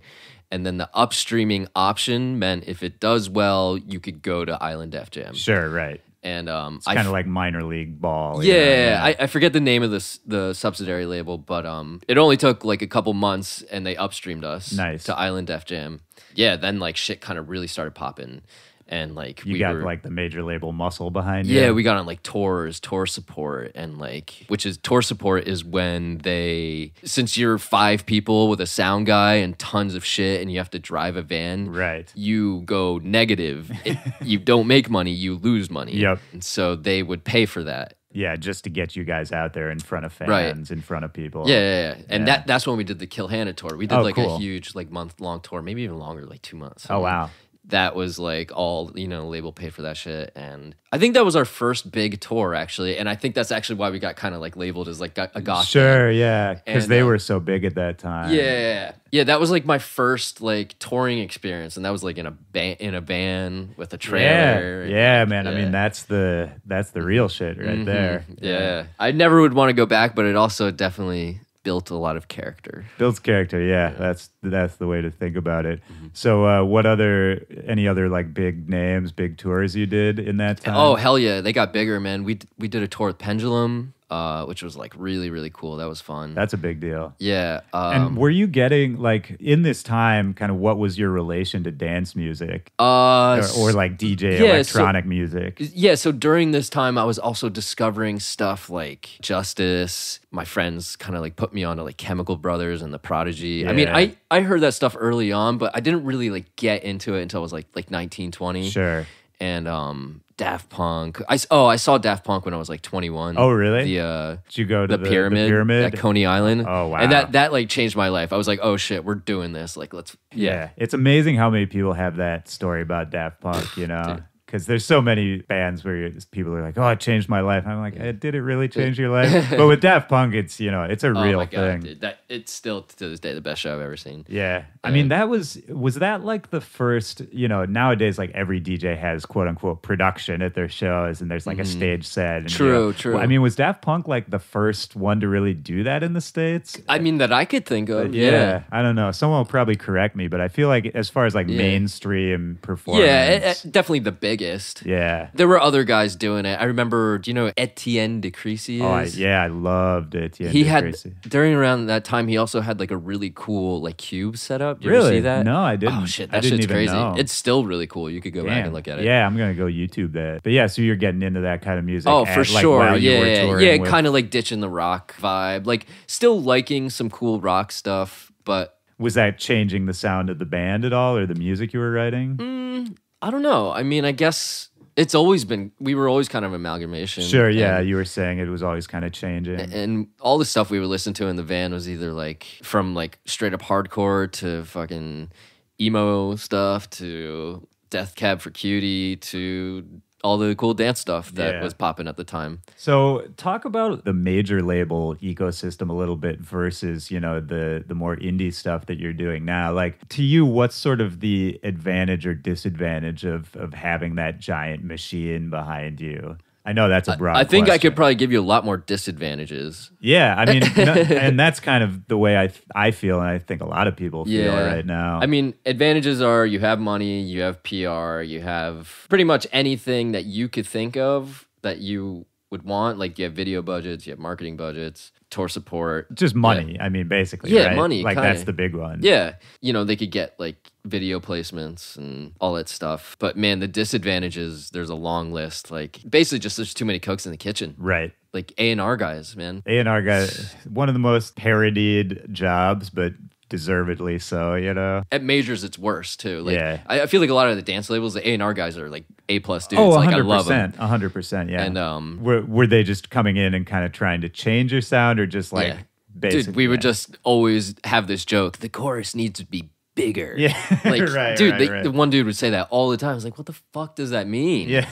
Speaker 2: and then the upstreaming option meant if it does well, you could go to Island F Jam. Sure, right. And um, it's kind of f- like
Speaker 1: minor league ball. Yeah, yeah. I,
Speaker 2: I, forget the name of this the subsidiary label, but um, it only took like a couple months, and they upstreamed us nice. to Island F Jam. Yeah, then like shit kind of really started popping and like you we got were, like the major label muscle behind you. Yeah, we got on like tours, tour support, and like which is tour support is when they since you're five people with a sound guy and tons of shit, and you have to drive a van. Right, you go negative. It, <laughs> you don't make money, you lose money. Yep. And so they would pay for that. Yeah,
Speaker 1: just to get you guys out there in front of fans, right. in front of people. Yeah, yeah, yeah. and yeah. that
Speaker 2: that's when we did the Kill Hannah tour. We did oh, like cool. a huge like month long tour, maybe even longer, like two months. Oh wow! that was like all you know label paid for that shit and i think that was our first big tour actually and i think that's actually why we got kind of like labeled as like a goth sure band. yeah because they uh, were
Speaker 1: so big at that time
Speaker 2: yeah yeah that was like my first like touring experience and that was like in a band in a van with a trailer
Speaker 1: yeah, yeah man yeah. i mean that's the that's the real shit right mm-hmm. there
Speaker 2: yeah. yeah. i never would want to go back but it also definitely built a lot of character.
Speaker 1: Builds character, yeah. yeah. That's that's the way to think about it. Mm-hmm. So, uh, what other any other like big names, big tours you did in that oh, time? Oh hell
Speaker 2: yeah, they got bigger, man. We we did a tour with Pendulum uh, which was like really really cool. That was fun. That's a big deal. Yeah. Um, and were
Speaker 1: you getting like in this time, kind of what was your relation to dance music,
Speaker 2: uh, or, or like DJ yeah, electronic so, music? Yeah. So during this time, I was also discovering stuff like Justice. My friends kind of like put me onto like Chemical Brothers and The Prodigy. Yeah. I mean, I I heard that stuff early on, but I didn't really like get into it until I was like like nineteen twenty. Sure and um, Daft Punk. I oh, I saw Daft Punk when I was like 21. Oh, really? The
Speaker 1: uh, did you go to the, the pyramid, the pyramid at Coney Island? Oh, wow! And that
Speaker 2: that like changed my life. I was like, oh shit, we're doing this. Like, let's
Speaker 1: yeah. yeah. It's amazing how many people have that story about Daft Punk. You know, because there's so many bands where people are like, "Oh, it changed my life." I'm like, yeah. "Did it really change your <laughs> life?" but with Daft Punk, it's you know, it's a oh real God, thing. Dude,
Speaker 2: that, it's still to this day the best show I've ever seen. Yeah, yeah. I
Speaker 1: mean, that was was that like the first. You know, nowadays like every DJ has quote unquote production at their shows, and there's like mm. a mm-hmm. stage set. And, true, you know, true. I mean, was Daft Punk like the first one to really do that in the states?
Speaker 2: I mean, that I could think of. Yeah, yeah.
Speaker 1: I don't know. Someone will probably correct me, but I feel like as far as like mainstream performance, yeah, it, eh,
Speaker 2: it, definitely the biggest yeah. There were other guys doing it. I remember, do you know Etienne de Crecy Oh, I, yeah,
Speaker 1: I loved Etienne he de had, Crecy.
Speaker 2: During around that time, he also had like a really cool like cube setup. Did really? you see that? No, I didn't. Oh, shit. That shit's crazy. Know. It's still really cool. You could go Damn. back and look at it. Yeah, I'm
Speaker 1: going to go YouTube that. But yeah, so you're getting into that kind of music. Oh, at, for like, sure. yeah, yeah, kind of
Speaker 2: like ditching the rock vibe. Like still liking some cool rock stuff,
Speaker 1: but was that changing the sound of the band at all or the music you were writing? Mm,
Speaker 2: I don't know. I mean, I guess it's always been we were always kind of amalgamation. Sure, yeah,
Speaker 1: and, you were saying it was always kind of changing.
Speaker 2: And all the stuff we would listen to in the van was either like from like straight up hardcore to fucking emo stuff to Death Cab for Cutie to all the cool dance stuff that yeah. was popping at the time.
Speaker 1: So talk about the major label ecosystem a little bit versus, you know, the the more indie stuff that you're doing now. Like to you, what's sort of the advantage or disadvantage of of having that giant machine behind you? I know that's a broad. I, I think question. I could
Speaker 2: probably give you a lot more disadvantages. Yeah, I mean, no, <laughs> and
Speaker 1: that's kind of the way I I feel, and I think a lot of people feel right now. I mean,
Speaker 2: advantages are you have money, you have PR, you have pretty much anything that you could think of that you would want. Like you have video budgets, you have marketing budgets, tour support,
Speaker 1: just money. Yeah. I mean, basically, yeah, right? money. Like kinda. that's the big one. Yeah,
Speaker 2: you know, they could get like video placements and all that stuff. But man, the disadvantages. There's a long list. Like basically, just there's too many cooks in the kitchen. Right. Like A and R guys, man. A and
Speaker 1: R guys, one of the most parodied jobs, but deservedly so, you know.
Speaker 2: At majors, it's worse too. Like, yeah, I, I feel like a lot of the dance labels, the A and R guys, are like A plus dudes. Oh, 100%, like I love them,
Speaker 1: hundred percent. Yeah, and um, were were they just coming in and kind of trying to change your sound, or just like? Yeah. Dude, we would just
Speaker 2: always have this joke. The chorus needs to be bigger. Yeah. <laughs> Like, right, dude, right, they, right. the one dude would say that all the time. I was like, what the fuck does that mean? Yeah.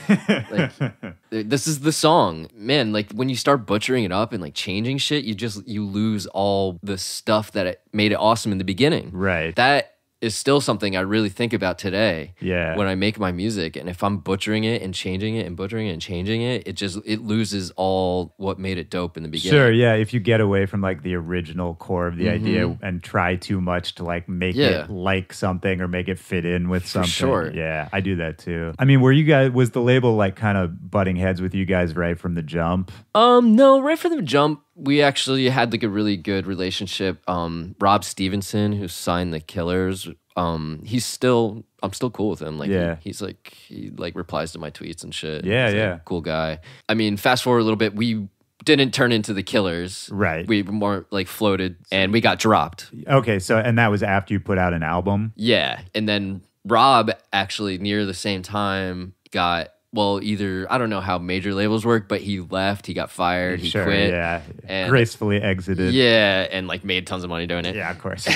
Speaker 2: like, <laughs> this is the song. Man, like, when you start butchering it up and like changing shit, you just, you lose all the stuff that it made it awesome in the beginning. Right. That is still something I really think about today. Yeah. When I make my music, and if I'm butchering it and changing it and butchering it and changing it, it just it loses all what made it dope in the beginning. Sure. Yeah.
Speaker 1: If you get away from like the original core of the mm-hmm. idea and try too much to like make yeah. it like something or make it fit in with something. For sure. Yeah. I do that too. I mean, were you guys was the label like kind of butting heads with you guys right from the jump? Um.
Speaker 2: No. Right from the jump we actually had like a really good relationship. Um, Rob Stevenson, who signed the Killers, um, he's still I'm still cool with him. Like, yeah. he's like he like replies to my tweets and shit. Yeah, he's yeah, like cool guy. I mean, fast forward a little bit, we didn't turn into the Killers. Right. We more like floated and we got dropped.
Speaker 1: Okay, so and that was after you put out an album.
Speaker 2: Yeah, and then Rob actually near the same time got well, either I don't know how major labels work, but he left, he got fired, he sure, quit, yeah,
Speaker 1: and, gracefully exited,
Speaker 2: yeah, and like made tons of money doing it. Yeah, of course.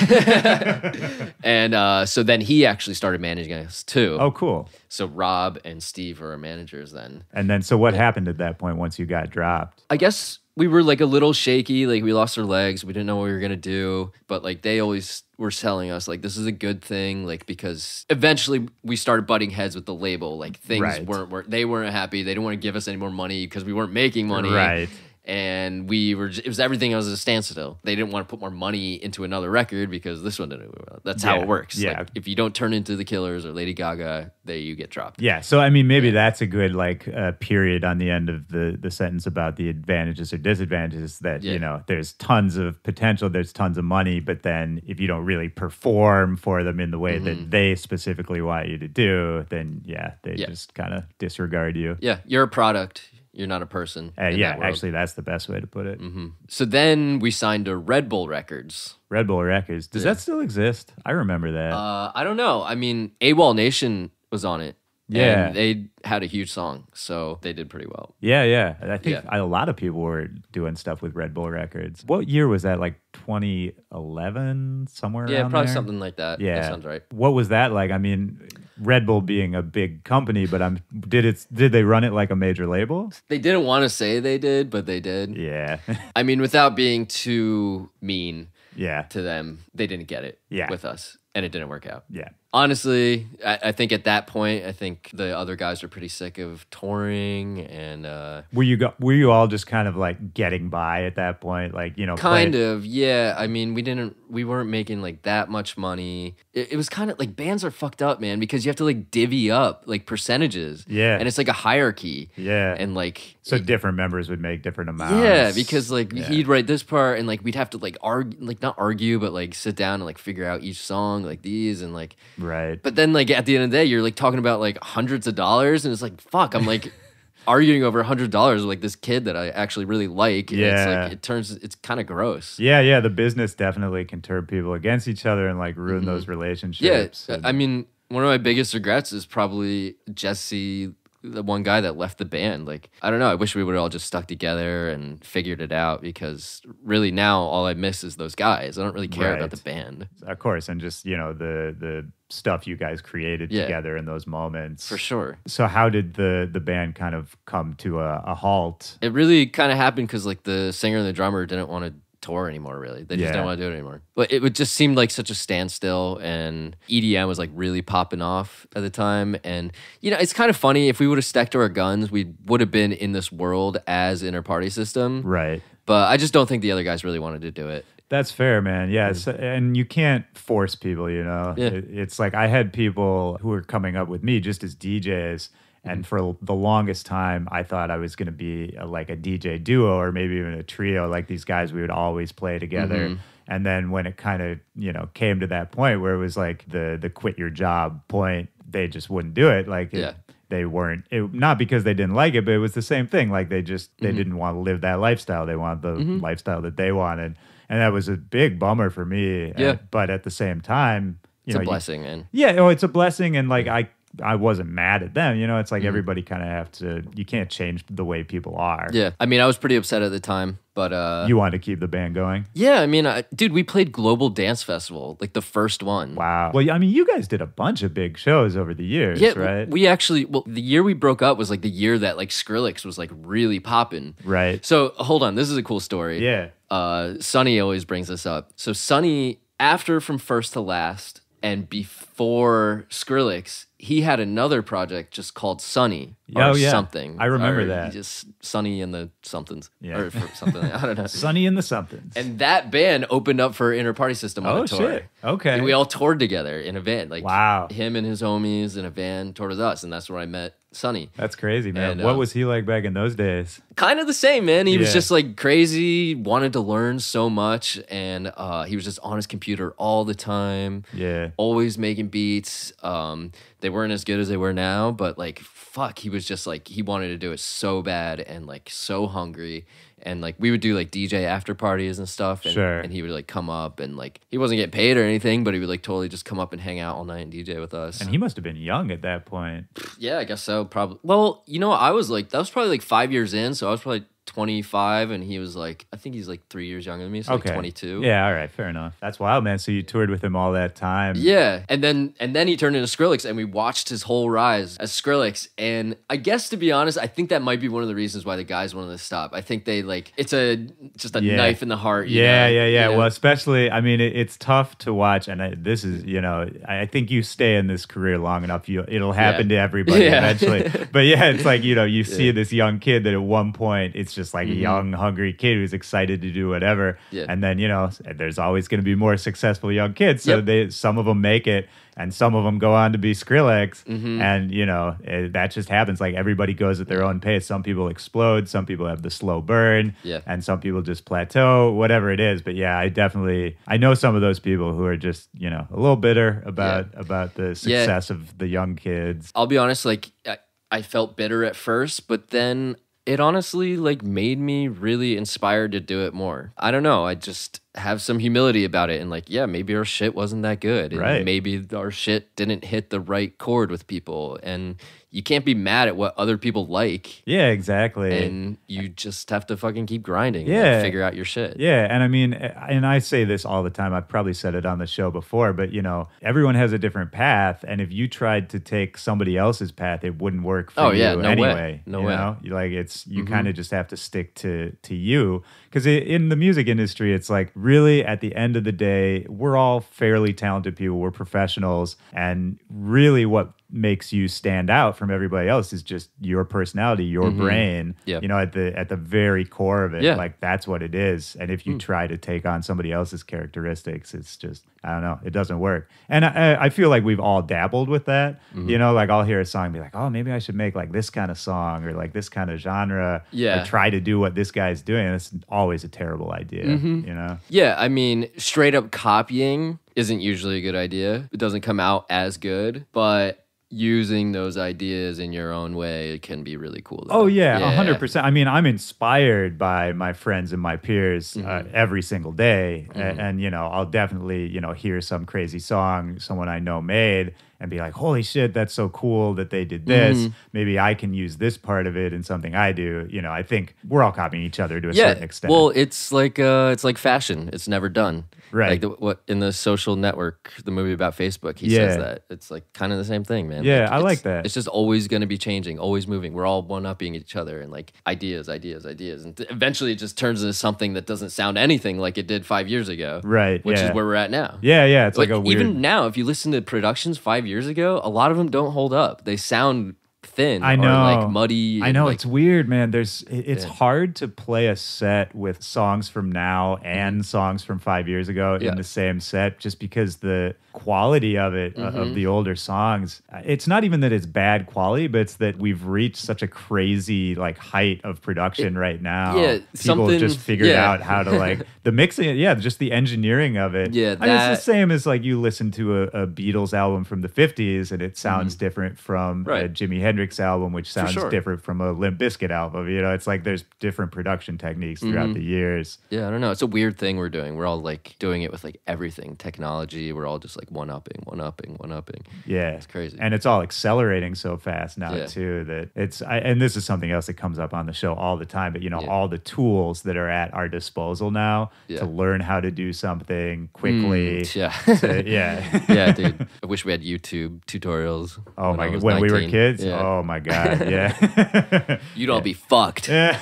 Speaker 2: <laughs> and uh, so then he actually started managing us too. Oh, cool. So Rob and Steve were our managers then.
Speaker 1: And then, so what yeah. happened at that point once you got dropped? I
Speaker 2: guess we were like a little shaky like we lost our legs we didn't know what we were going to do but like they always were telling us like this is a good thing like because eventually we started butting heads with the label like things right. weren't, weren't they weren't happy they didn't want to give us any more money because we weren't making money right and we were it was everything was a standstill. They didn't want to put more money into another record because this one didn't. That's how yeah, it works. Yeah, like, if you don't turn into the Killers or Lady Gaga, they you get dropped.
Speaker 1: Yeah, so I mean, maybe yeah. that's a good like uh, period on the end of the the sentence about the advantages or disadvantages. That yeah. you know, there's tons of potential, there's tons of money, but then if you don't really perform for them in the way mm-hmm. that they specifically want you to do, then yeah, they just kind of disregard you.
Speaker 2: Yeah, you're a product you're not a person. Uh, yeah, that actually, that's the best way to put it. Mm-hmm. So then we signed to Red Bull Records.
Speaker 1: Red Bull Records. Does yeah. that still exist? I remember that.
Speaker 2: Uh, I don't know. I mean, AWOL Nation was on it. Yeah. And they had a huge song, so they did pretty well.
Speaker 1: Yeah, yeah. I think yeah. a lot of people were doing stuff with Red Bull Records. What year was that? Like 2011, somewhere yeah, probably there? something like that. Yeah. That sounds right. What was that like? I mean, Red Bull being a big company, but I'm did it did they run it like a major label?
Speaker 2: They didn't want to say they did, but they did. Yeah. <laughs> I mean, without being too mean yeah. to them, they didn't
Speaker 1: get it yeah. with us and it didn't work out. Yeah
Speaker 2: honestly, I, I, think at that point, I think the other guys are pretty sick of touring and. Uh,
Speaker 1: were you go- were you all just kind of like getting by at that point, like you know? Kind play-
Speaker 2: of, yeah. I mean, we didn't, we weren't making like that much money. It, it, was kind of like bands are fucked up, man, because you have to like divvy up like percentages. Yeah, and it's like a hierarchy.
Speaker 1: Yeah, and like so it, different members would make different amounts. Yeah, because like yeah. he'd
Speaker 2: write this part, and like we'd have to like argue, like not argue, but like sit down and like figure out each song, like these, and like Right. But then like at the end of the day, you're like talking about like hundreds of dollars and it's like, fuck, I'm like <laughs> arguing over hundred dollars like this kid that I actually really like. Yeah. Like, it turns it's kind of gross.
Speaker 1: Yeah, yeah. The business definitely can turn people against each other and like ruin mm-hmm. those relationships.
Speaker 2: Yeah. And- I mean, one of my biggest regrets is probably Jesse the one guy that left the band. Like, I don't know. I wish we would have all just stuck together and figured it out because really now all I miss is those guys. I don't really care right. about the band.
Speaker 1: Of course. And just, you know, the, the, stuff you guys created yeah. together in those moments for sure so how did the the band kind of come to a, a halt
Speaker 2: it really kind of happened because like the singer and the drummer didn't want to tour anymore. Really, they just yeah. don't want to do it anymore. But it would just seem like such a standstill, and EDM was like really popping off at the time. And you know, it's kind of funny if we would have stuck to our guns, we would have been in this world as inner party system, right? But I just don't think the other guys really wanted to do it.
Speaker 1: That's fair, man. Yes, yeah, and you can't force people. You know, yeah. it's like I had people who were coming up with me just as DJs and mm-hmm. for the longest time, I thought I was going to be a, like a DJ duo or maybe even a trio, like these guys we would always play together. Mm-hmm. And then when it kind of you know came to that point where it was like the the quit your job point, they just wouldn't do it. Like it, yeah. they weren't it, not because they didn't like it, but it was the same thing. Like they just they mm-hmm. didn't want to live that lifestyle. They wanted the mm-hmm. lifestyle that they wanted, and that was a big bummer for me. Uh, yeah. but at the same time, you it's know, a blessing, you, man. Yeah, oh, it's a blessing, and like I I wasn't mad at them. You know, it's like mm. everybody kind of have to. You can't change the way people are. Yeah, I mean, I was pretty upset at the time, but uh, you wanted to keep the band going.
Speaker 2: Yeah, I mean, I, dude, we played Global Dance Festival,
Speaker 1: like the first one. Wow. Well, I mean, you guys did a bunch of big shows over the years, yeah, right?
Speaker 2: We actually, well, the year we broke up was like the year that like Skrillex was like really popping. Right. So hold on, this is a cool story. Yeah. Uh, Sunny always brings this up. So Sunny, after from first to last, and before Skrillex he had another project just called Sunny oh, or oh, yeah. something. I remember that. Just Sunny and the somethings. Yeah. Or something. I don't know. <laughs>
Speaker 1: Sunny and the somethings.
Speaker 2: And that band opened up for Inner Party System on oh, a tour. Shit. Okay. And we all toured together in a van. Like wow. him and his homies in a van toured with us. And that's where I met Sonny.
Speaker 1: That's crazy, man. And, uh, what was he like back in those days?
Speaker 2: Kind of the same, man. He yeah. was just like crazy, wanted to learn so much, and uh, he was just on his computer all the time. Yeah, always making beats. Um, they weren't as good as they were now, but like, fuck, he was just like he wanted to do it so bad and like so hungry and like we would do like DJ after parties and stuff. And, sure. And he would like come up and like he wasn't getting paid or anything, but he would like totally just come up and hang out all night and DJ with us. And he must have been young at that point. Yeah, I guess so. Probably. Well, you know, I was like that was probably like five years in, so I was probably 25 and he was like i think he's like three years younger than me so okay. like 22 yeah
Speaker 1: all right fair enough that's wild man so you toured with him all that time yeah
Speaker 2: and then and then he turned into skrillex and we watched his whole rise as skrillex and i guess to be honest i think that might be one of the reasons why the guys wanted to stop i think they like it's a just a yeah. knife in the heart yeah, know, yeah
Speaker 1: yeah yeah well especially i mean it, it's tough to watch and I, this is you know i think you stay in this career long enough you it'll happen yeah. to everybody <laughs> eventually but yeah it's like you know you <laughs> see this young kid that at one point it's just like mm-hmm. a young, hungry kid who's excited to do whatever. Yeah. And then, you know, there's always going to be more successful young kids. So yep. they, some of them make it and some of them go on to be Skrillex. Mm-hmm. And, you know, it, that just happens. Like everybody goes at their own pace. Some people explode, some people have the slow burn, yeah. and some people just plateau, whatever it is. But yeah, I definitely, I know some of those people who are just, you know, a little bitter about, yeah. about the success yeah. of the young kids.
Speaker 2: I'll be honest, like, I, I felt bitter at first, but then it honestly like made me really inspired to do it more. I don't know. I just have some humility about it and like, yeah, maybe our shit wasn't that good. right. Maybe our shit didn't hit the right chord with people. And you can't be mad at what other people like.
Speaker 1: Yeah, exactly. And you just have to fucking keep grinding. Yeah, figure out your shit. Yeah, and I mean, and I say this all the time. I've probably said it on the show before, but you know, everyone has a different path, and if you tried to take somebody else's path, it wouldn't work. for Oh yeah, no anyway, way. No you way. Know? Like it's you mm-hmm. kind of just have to stick to to you because in the music industry, it's like really at the end of the day, we're all fairly talented people, we're professionals. And really, what makes you stand out from everybody else is just your personality, your mm-hmm. brain. Yep. You know, at the at the very core of it, yeah. like that's what it is. And if you mm. try to take on somebody else's characteristics, it's just I don't know. It doesn't work. And I, I feel like we've all dabbled with that. Mm-hmm. You know, like I'll hear a song be like, oh, maybe I should make like this kind of song or like this kind of genre. Yeah. Or try to do what this guy's doing. It's always a terrible idea, mm-hmm. you know?
Speaker 2: Yeah. I mean, straight up copying isn't usually a good idea. It doesn't come out as good, but using those ideas in your own way it can be really cool though. oh yeah, yeah
Speaker 1: 100% i mean i'm inspired by my friends and my peers uh, mm-hmm. uh, every single day mm-hmm. and, and, you know i'll definitely you know hear some crazy song someone i know made and be like holy shit that's so cool that they did this mm-hmm. maybe i can use this part of it in something i do you know i think we're all copying each other to a yeah. certain extent
Speaker 2: well it's like uh, it's like fashion it's never done Right. Like the, what in the social network, the movie about Facebook, he yeah. says that. It's like kind of the same thing, man. Yeah, like I like that. It's just always going to be changing, always moving. We're all one upping each other and like ideas, ideas, ideas. And th- eventually it just turns into something that doesn't sound anything like it did five years ago.
Speaker 1: Right. Which yeah. is where we're at now. Yeah, yeah. It's like, like weird... Even
Speaker 2: now, if you listen to productions five years ago, a lot of them don't hold up. They sound
Speaker 1: thin I know. like muddy. I know like, it's weird, man. There's it's yeah. hard to play a set with songs from now mm-hmm. and songs from 5 years ago yeah. in the same set just because the quality of it uh, mm-hmm. of the older songs. Uh, it's not even that it's bad quality, but it's that we've reached such a crazy like height of production it, right now. Yeah, people just figured yeah. out how to like <laughs> the mixing, yeah, just the engineering of it. Yeah, that, I mean, it's the same as like you listen to a, a Beatles album from the 50s and it sounds mm-hmm. different from uh, right. a Jimi Hendrix Hendrix album, which sounds sure. different from a Limp Bizkit album. You know, it's like there's different production techniques throughout mm-hmm. the years.
Speaker 2: Yeah, I don't know. It's a weird thing we're doing. We're all like doing it with like everything, technology. We're all just like one upping, one upping, one upping. Yeah, it's crazy, and
Speaker 1: it's all accelerating so fast now yeah. too that it's. I, and this is something else that comes up on the show all the time. But you know, yeah. all the tools that are at our disposal now yeah. to learn how to do something quickly. Mm, yeah, to, yeah, yeah, <laughs> dude. <laughs> I wish we had YouTube tutorials. Oh my god, when 19. we were kids. Oh Oh my god,
Speaker 2: yeah. <laughs> You'd all be fucked.
Speaker 1: Yeah.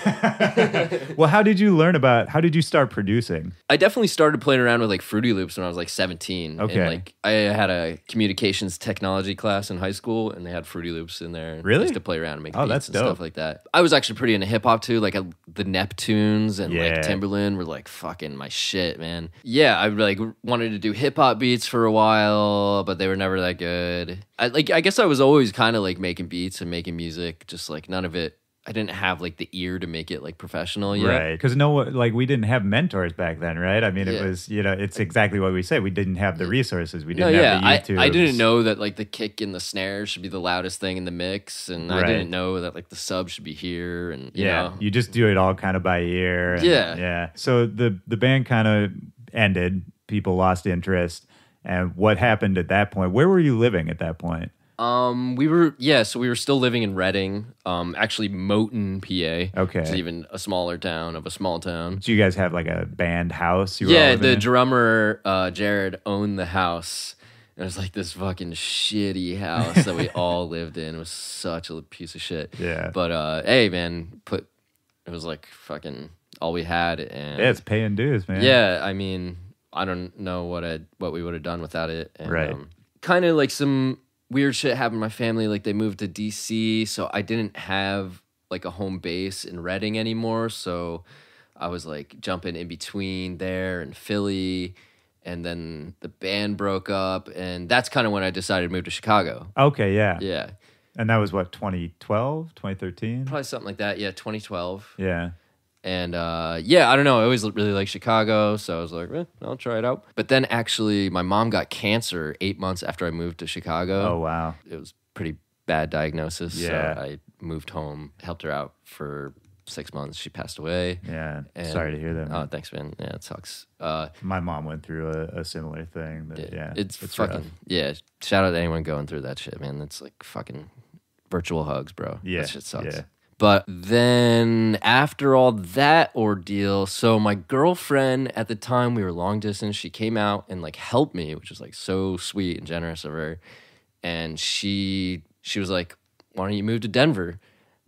Speaker 1: <laughs> well, how did you learn about? How did you start producing?
Speaker 2: I definitely started playing around with like Fruity Loops when I was like 17. Okay. And, like I had a communications technology class in high school, and they had Fruity Loops in there. Really? used to play around and make oh, beats and dope. stuff like that. I was actually pretty into hip hop too. Like I, the Neptunes and yeah. like Timberland were like fucking my shit, man. Yeah, I like wanted to do hip hop beats for a while, but they were never that good. I like I guess I was always kind of like making beats. I and making music, just like none of it. I didn't have like the ear to make it like professional yet. Right. Because
Speaker 1: no, like we didn't have mentors back then, right? I mean, yeah. it was, you know, it's exactly what we say, We didn't have the resources. We didn't no, yeah. have the YouTube. I, I, didn't know
Speaker 2: that like the kick and the snare should be the loudest thing in the mix.
Speaker 1: And right. I didn't know that
Speaker 2: like the sub should be here.
Speaker 1: And, you yeah, know. you just do it all kind of by ear. And, yeah. Yeah. So the, the band kind of ended, people lost interest. And what happened at that point? Where were you living at that point?
Speaker 2: Um, we were yeah, so we were still living in Reading, um, actually Moton, PA. Okay, it's even a smaller town of a small
Speaker 1: town. So you guys have like a band house? yeah, the in?
Speaker 2: drummer uh, Jared owned the house. it was like this fucking shitty house that we <laughs> all lived in. It was such a piece of shit. Yeah. But uh, hey, man, put it was like fucking all we had, and yeah, it's paying dues, man. Yeah, I mean, I don't know what I what we would have done without it. And, right. Um, kind of like some weird shit happened my family. Like they moved to DC, so I didn't have like a home base in Reading anymore. So I was like jumping in between there and Philly. And then the band broke up, and that's kind of when I decided to move to Chicago. Okay, yeah. Yeah.
Speaker 1: And that was what, 2012, 2013? Probably
Speaker 2: something like that. Yeah, 2012.
Speaker 1: Yeah. And
Speaker 2: uh, yeah, I don't know. I always really like Chicago, so I was like, eh, I'll try it out. But then actually, my mom got cancer eight months after I moved to Chicago. Oh wow, it was pretty bad diagnosis. Yeah, so I moved home, helped her out for six months. She passed away. Yeah, and, sorry to hear that. Oh, man. Oh, thanks, man. Yeah, it sucks.
Speaker 1: Uh, my mom went through a, a similar thing. yeah, yeah, it's, it's fucking rough.
Speaker 2: yeah. Shout out to anyone going through that shit, man. It's like fucking virtual hugs, bro. Yeah, that shit sucks. Yeah. But then after all that ordeal, so my girlfriend at the time, we were long distance, she came out and like helped me, which was like so sweet and generous of her. And she she was like, Why don't you move to Denver?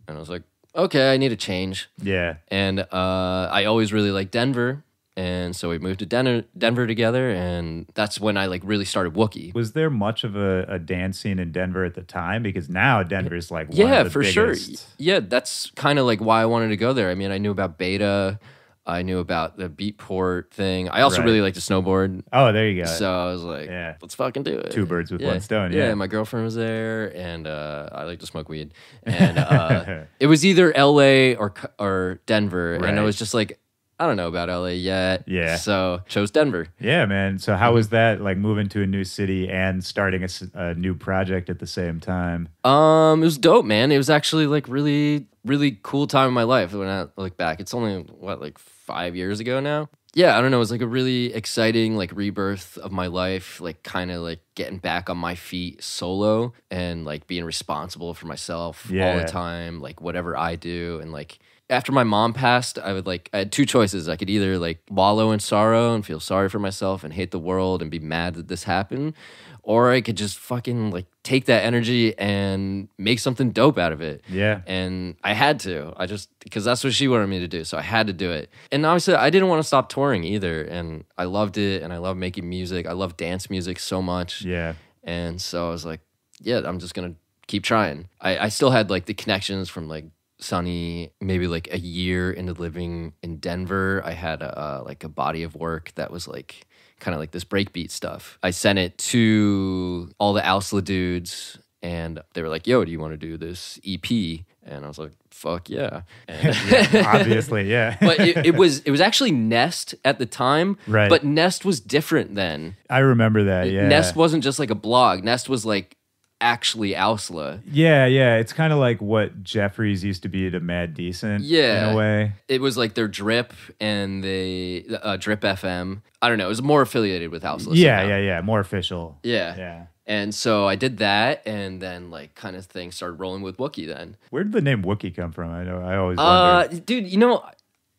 Speaker 2: And I was like, Okay, I need a change. Yeah. And uh, I always really liked Denver and so we moved to Denver together, and that's when I like really
Speaker 1: started Wookie. Was there much of a, a dance scene in Denver at the time? Because now Denver is like yeah, for biggest. sure.
Speaker 2: Yeah, that's kind of like why I wanted to go there. I mean, I knew about Beta, I knew about the Beatport thing. I also right. really like to snowboard. Oh, there you go. So I was like, yeah. let's fucking do it. Two birds with yeah. one stone. Yeah. yeah. my girlfriend was there, and uh, I like to smoke weed. <laughs> And uh, it was either L.A. or or Denver, right. and I was just like I don't know about LA yet. Yeah. So chose Denver.
Speaker 1: Yeah, man. So how was that like moving to a new city and starting a, a new project at the same time?
Speaker 2: Um, it was dope, man. It was actually like really, really cool time in my life when I look back. It's only what like five years ago now yeah, I don't know. It was like a really exciting like rebirth of my life, like kind of like getting back on my feet solo and like being responsible for myself yeah. all the time, like whatever I do and like after my mom passed, I would like I had two choices. I could either like wallow in sorrow and feel sorry for myself and hate the world and be mad that this happened, or I could just fucking like take that energy and make something dope out of it. Yeah. And I had to. I just because that's what she wanted me to do, so I had to do it. And obviously, I didn't want to stop touring either, and I loved it, and I love making music. I love dance music so much. Yeah. And so I was like, yeah, I'm just gonna keep trying. I, I still had like the connections from like Sunny, maybe like a year into living in Denver, I had a, like a body of work that was like kind of like this breakbeat stuff. I sent it to all the Ausla dudes and they were like, "Yo, do you want to do this EP?" And I was like, "Fuck yeah!" <laughs> yeah obviously, yeah. <laughs> but it, it, was it was actually Nest at the time, right? But Nest was different then.
Speaker 1: I remember that. Yeah, Nest
Speaker 2: wasn't just like a blog. Nest was like actually Ausla.
Speaker 1: Yeah, yeah. It's kind of like what Jeffries used to be to Mad Decent. Yeah, in a way.
Speaker 2: It was like their Drip and the uh, Drip FM. I don't know. It was more affiliated with Ausla. Yeah,
Speaker 1: somehow. yeah, yeah. More official.
Speaker 2: Yeah, yeah. And so I did that, and then like kind of thing started rolling with Wookie.
Speaker 1: Then where did the name Wookie come from? I know I always. Uh,
Speaker 2: wonder. dude, you know.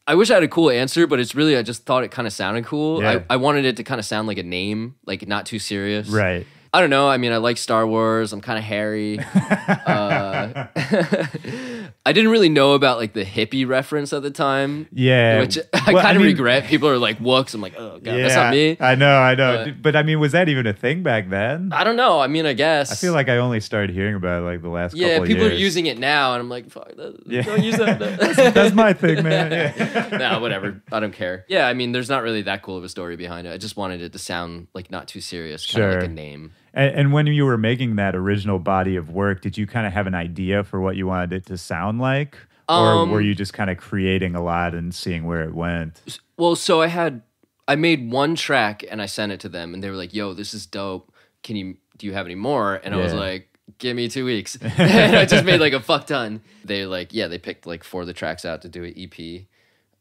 Speaker 2: I wish I had a cool answer, but it's really I just thought it kind of sounded cool. Yeah. I, I wanted it to kind of sound like a name, like not too serious. Right. I don't know. I mean, I like Star Wars. I'm kind of hairy. <laughs> uh, <laughs> I didn't really know about like the hippie reference at the time. Yeah, which I well, kind of I mean,
Speaker 1: regret. People are like wooks. I'm like, oh god, yeah, that's not me. I know, I know. But, but, I mean, was that even a thing back then? I don't know. I mean, I guess. I feel like I only started hearing about it like the last. Yeah, people years. are using
Speaker 2: it now, and I'm like, fuck, that, yeah. don't use that. <laughs> that's, that's, my thing, man. Yeah. no, nah, whatever. I don't care. Yeah, I mean, there's not really that cool of a story behind it. I just wanted it to sound like not too serious, kind of sure. like a
Speaker 1: name. And, and, when you were making that original body of work, did you kind of have an idea for what you wanted it to sound like? Um, or were um, you just kind of creating a lot and seeing where it went?
Speaker 2: Well, so I had, I made one track and I sent it to them and they were like, yo, this is dope. Can you, do you have any more? And yeah. I was like, give me two weeks. <laughs> <laughs> and I just made like a fuck ton. They like, yeah, they picked like four of the tracks out to do an EP.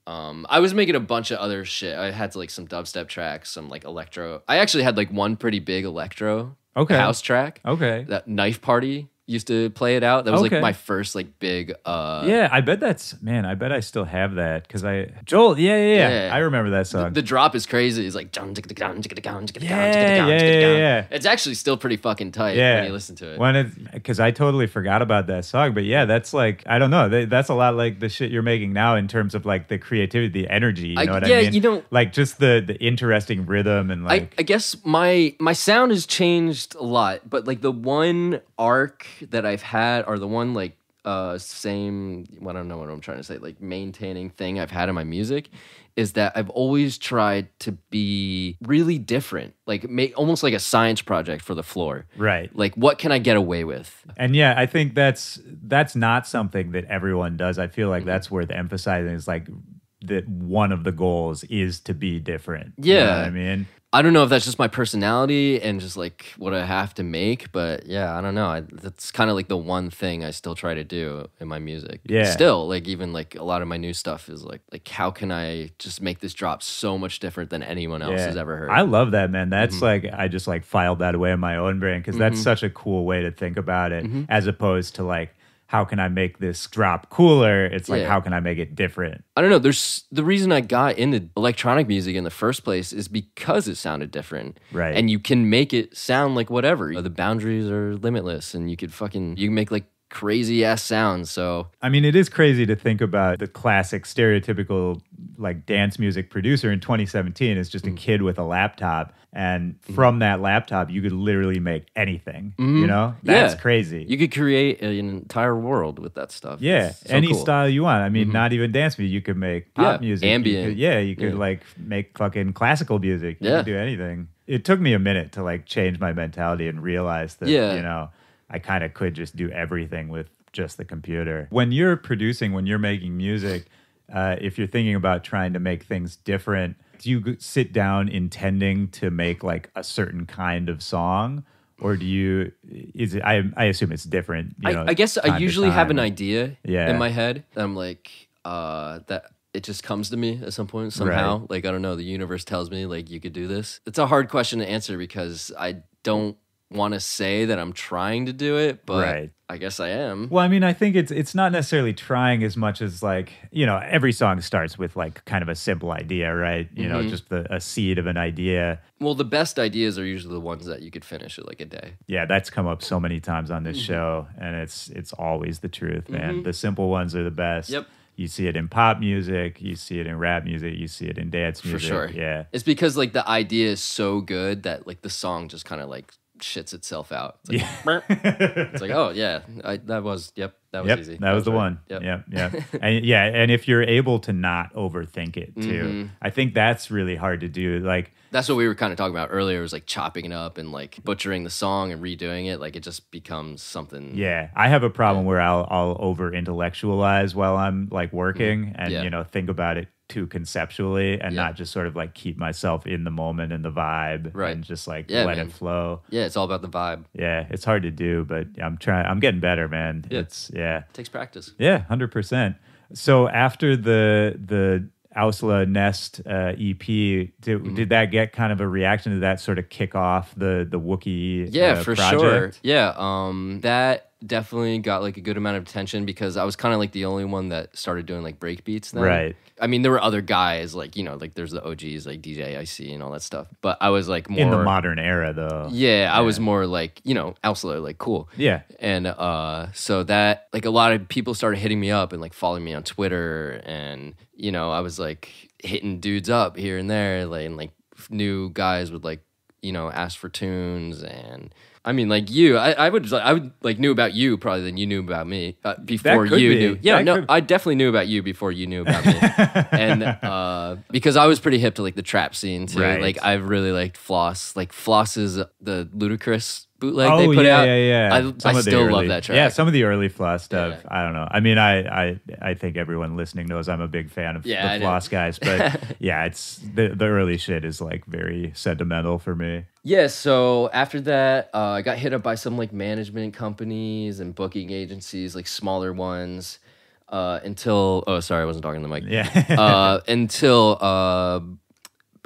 Speaker 2: Um, I was making a bunch of other shit. I had like some dubstep tracks, some like electro. I actually had like one pretty big electro Okay. House track. Okay. That knife party used to play it out. That was okay. like my first like big. uh Yeah, I
Speaker 1: bet that's man. I bet I still have that because I Joel. Yeah yeah, yeah, yeah, I remember that song. The, the drop is crazy. It's like yeah,
Speaker 2: yeah, yeah, It's actually still pretty fucking tight yeah. when you listen to it. When
Speaker 1: it because I totally forgot about that song, but yeah, that's like I don't know. that's a lot like the shit you're making now in terms of like the creativity, the energy. You know I, what yeah, I mean? Yeah, you don't like just the the interesting rhythm and like.
Speaker 2: I, I guess my my sound has changed a lot, but like the one arc that I've had are the one like uh same well, I don't know what I'm trying to say like maintaining thing I've had in my music is that I've always tried to be really different like make almost like a science project for the floor right like what can I get away with
Speaker 1: and yeah I think that's that's not something that everyone does I feel like mm-hmm. that's worth emphasizing is like that one of the goals is to be different. Yeah. You know I mean,
Speaker 2: I don't know if that's just my personality and just like what I have to make, but yeah, I don't know. I, that's kind of like the one thing I still try to do in my music. Yeah, still like even like a lot of my new stuff is like like how can I just make this drop so much different than anyone else yeah. has ever heard? I love that man. That's mm-hmm.
Speaker 1: like I just like filed that away in my own brain because that's mm-hmm. such a cool way to think about it, mm-hmm. as opposed to like how can I make this drop cooler? It's like, yeah. how can I make it different? I don't know. There's the reason I
Speaker 2: got into electronic music in the first place is because it sounded different. Right. And you can make it sound like whatever. The boundaries are limitless and you could fucking, you make like crazy ass
Speaker 1: sounds. So I mean, it is crazy to think about the classic stereotypical like dance music producer in 2017 is just mm. a kid with a laptop. And mm. from that laptop, you could literally make anything. Mm-hmm. You know, that's yeah. crazy. You
Speaker 2: could create an entire world with that stuff. Yeah, so any cool. style you
Speaker 1: want. I mean, mm-hmm. not even dance music. You could make pop yeah. music, ambient. You could, yeah, you could yeah. like make fucking classical music. You yeah, do anything. It took me a minute to like change my mentality and realize that. Yeah. you know I kind of could just do everything with just the computer. When you're producing, when you're making music, uh, if you're thinking about trying to make things different, do you sit down intending to make like a certain kind of song? Or do you? Is it, I? I assume it's different. I, know, I, guess I usually have an idea yeah. in my
Speaker 2: head. that I'm like, uh, that it just comes to me at some point somehow. Right. Like I don't know, the universe tells me like you could do this. It's a hard question to answer because I don't want to say that I'm trying to do it, but right. I guess I am.
Speaker 1: Well, I mean, I think it's it's not necessarily trying as much as like you know every song starts with like kind of a simple idea, right? You mm-hmm. know, just the, a seed of an idea.
Speaker 2: Well, the best ideas are usually the ones that
Speaker 1: you could finish in like a day. Yeah, that's come up so many times on this mm-hmm. show, and it's it's always the truth, man. Mm-hmm. The simple ones are the best. Yep. You see it in pop music, you see it in rap music, you see it in dance music. For sure. Yeah. It's
Speaker 2: because like the idea is so good that like the song just kind of like shits
Speaker 1: itself out. It's
Speaker 2: like, yeah. <laughs> it's like oh yeah, I, that was yep, that was yep, easy. That, was, was the right. one. Yep, yep, yep. <laughs> and
Speaker 1: yeah, and if you're able to not overthink it too, mm-hmm. I think that's really hard to do. Like that's what we were kind of talking about earlier. Was like chopping it up and
Speaker 2: like butchering the song and redoing it. Like it just becomes something.
Speaker 1: Yeah, I have a problem yeah. where I'll I'll over intellectualize while I'm like working mm-hmm. and yeah. you know think about it too conceptually and yeah. not just sort of like keep myself in the moment and the vibe right. and just like yeah, let man. it flow.
Speaker 2: Yeah, it's all about the vibe.
Speaker 1: Yeah, it's hard to do, but I'm trying I'm getting better, man. Yeah. It's yeah.
Speaker 2: It takes practice.
Speaker 1: Yeah, 100%. So after the the Ausla Nest uh, EP. Did, mm-hmm. did that get kind of a reaction to that sort of kick off the the Wookiee? Yeah, uh, for project? sure.
Speaker 2: Yeah, um, that definitely got like a good amount of attention because I was kind of like the only one that started doing like break beats then. Right. I mean, there were other guys like, you know, like there's the OGs like DJ IC and all that stuff, but I was like more in the modern
Speaker 1: era though. Yeah, yeah. I was
Speaker 2: more like, you know, absolutely like cool. Yeah. And uh so that like a lot of people started hitting me up and like following me on Twitter and you know, I was like hitting dudes up here and there like, and like new guys would like, you know, ask for tunes and I mean, like you, I, I would, I would like knew about you probably than you knew about me uh, before you be. knew. Yeah, that no, could. I definitely knew about you before you knew about me, <laughs> and uh, because I was pretty hip to like the trap scene too. Right. Like I've really liked Floss. Like Floss is the ludicrous bootleg oh, they put yeah, out. Yeah, yeah, I, I still early, love that track. Yeah,
Speaker 1: some of the early Floss stuff. Yeah. I don't know. I mean, I, I I think everyone listening knows I'm a big fan of yeah, the Floss guys, but <laughs> yeah, it's the the early shit is like very sentimental for me.
Speaker 2: Yeah, so after that, uh, I got hit up by some like management companies and booking agencies, like smaller ones. Uh, until oh sorry I wasn't talking to Mike. Yeah. uh, until uh,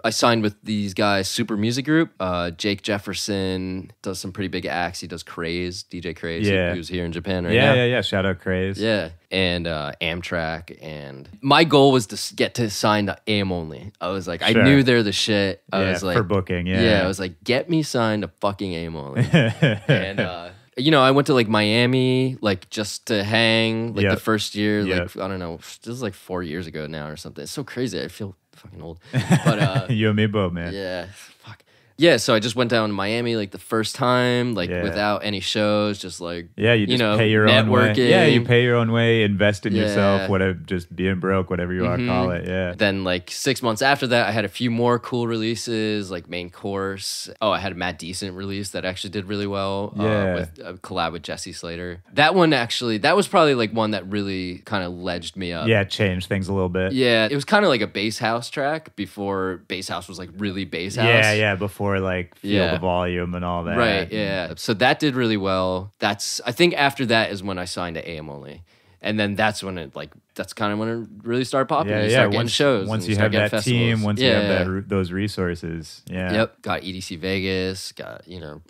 Speaker 2: I signed with these guys, Super Music Group. Uh, Jake Jefferson does some pretty big acts. He does Craze, DJ Craze, yeah. who's here in Japan right yeah, now. Yeah, yeah,
Speaker 1: Shout out Craze. Yeah,
Speaker 2: and uh, Amtrak. And my goal was to get to sign to AM only. I was like, sure. I knew they're the shit. I yeah, was like, for booking. Yeah, yeah. I was like, get me signed to fucking AM only. <laughs> and uh, you know, I went to like Miami, like just to hang, like yep. the first year, like yep. I don't know, this is like four years ago now or something. It's so crazy. I feel
Speaker 1: fucking old. But uh, you and me both, man. Yeah, fuck.
Speaker 2: Yeah, so I just went down to Miami like the first time, like yeah. without any shows, just like yeah, you, you know, pay your networking. own way. Yeah, you pay your
Speaker 1: own way, invest in yeah. yourself, whatever, just being broke, whatever you mm-hmm. want to call it. Yeah. Then
Speaker 2: like six months after that, I had a few more cool releases, like main course. Oh, I had a Matt Decent release that actually did really well. Uh, yeah, uh, with a collab with Jesse Slater. That one actually, that was probably like one that really kind of ledged me up. Yeah,
Speaker 1: changed things a little bit.
Speaker 2: Yeah, it was kind of like a bass house track before bass house was like really bass house. Yeah, yeah,
Speaker 1: before before like feel yeah. the volume and all that. Right. Yeah.
Speaker 2: So that did really well. That's I think after that is when I signed to AM only. And then that's when it like that's kind of when it really started popping. Yeah, you yeah. once, shows. Once you, you have that festivals. team, once yeah. you have
Speaker 1: that, those resources. Yeah. Yep.
Speaker 2: Got EDC Vegas. Got you know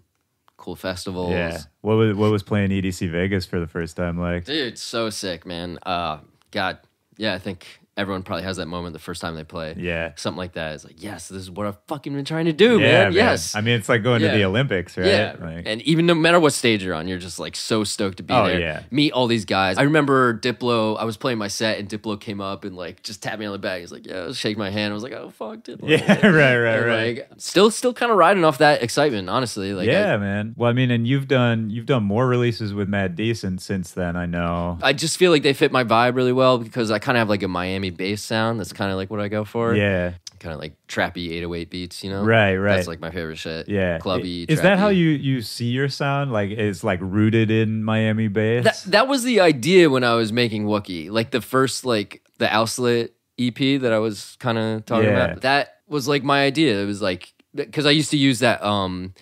Speaker 2: cool festivals. Yeah.
Speaker 1: What was what was playing EDC Vegas for the first time like? Dude,
Speaker 2: so sick, man. Uh, God, yeah, I think everyone probably has that moment the first time they play. Yeah. Something like that. It's like, yes, this is what I've fucking been trying to do, yeah, man. man. Yes. I mean, it's like going yeah. to the Olympics, right? Yeah. Like, and even no matter what stage you're on, you're just like so stoked to be oh, there. Yeah. Meet all these guys. I remember Diplo, I was playing my set and Diplo came up and like just tapped me on the back. He's like, yeah, shake my hand. I was like, oh, fuck, Diplo. Yeah, <laughs> right, right, and right. Like, still, still kind of riding off that excitement, honestly. Like, yeah,
Speaker 1: I, man. Well, I mean, and you've done, you've done more releases with Mad Decent since then, I know.
Speaker 2: I just feel like they fit my vibe really well because I kind of have like a Miami Miami bass sound. That's kind of like what I go for. Yeah. Kind of like trappy 808 beats, you know? Right, right. That's like my favorite shit. Yeah. Clubby. Is trappy. that how
Speaker 1: you, you see your sound? Like, it's like rooted in Miami bass? That, that was the idea
Speaker 2: when I was making Wookie. Like, the first, like, the Ouslet EP that I was kind of talking yeah. about. That was like my idea. It was like, because I used to use that, um,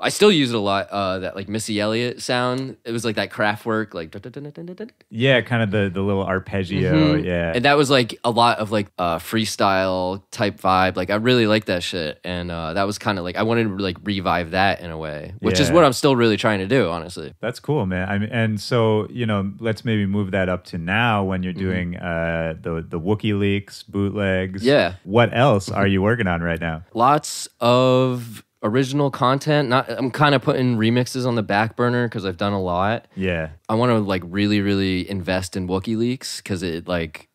Speaker 2: I still use it a lot. Uh, that like Missy Elliott sound. It was like that craft work, like
Speaker 1: yeah, kind of the the little arpeggio, mm-hmm. yeah. And
Speaker 2: that was like a lot of like uh, freestyle type vibe. Like I really like that shit, and uh, that was kind of like I wanted to like revive that in a way, which yeah. is what I'm still really trying to do, honestly.
Speaker 1: That's cool, man. I mean, and so you know, let's maybe move that up to now when you're mm-hmm. doing mm-hmm. the the Wookie leaks bootlegs. Yeah. What else are you working on right now?
Speaker 2: Lots of original content. Not I'm kind of putting remixes on the back burner because I've done a lot. Yeah. I want to like really, really invest in leaks because it like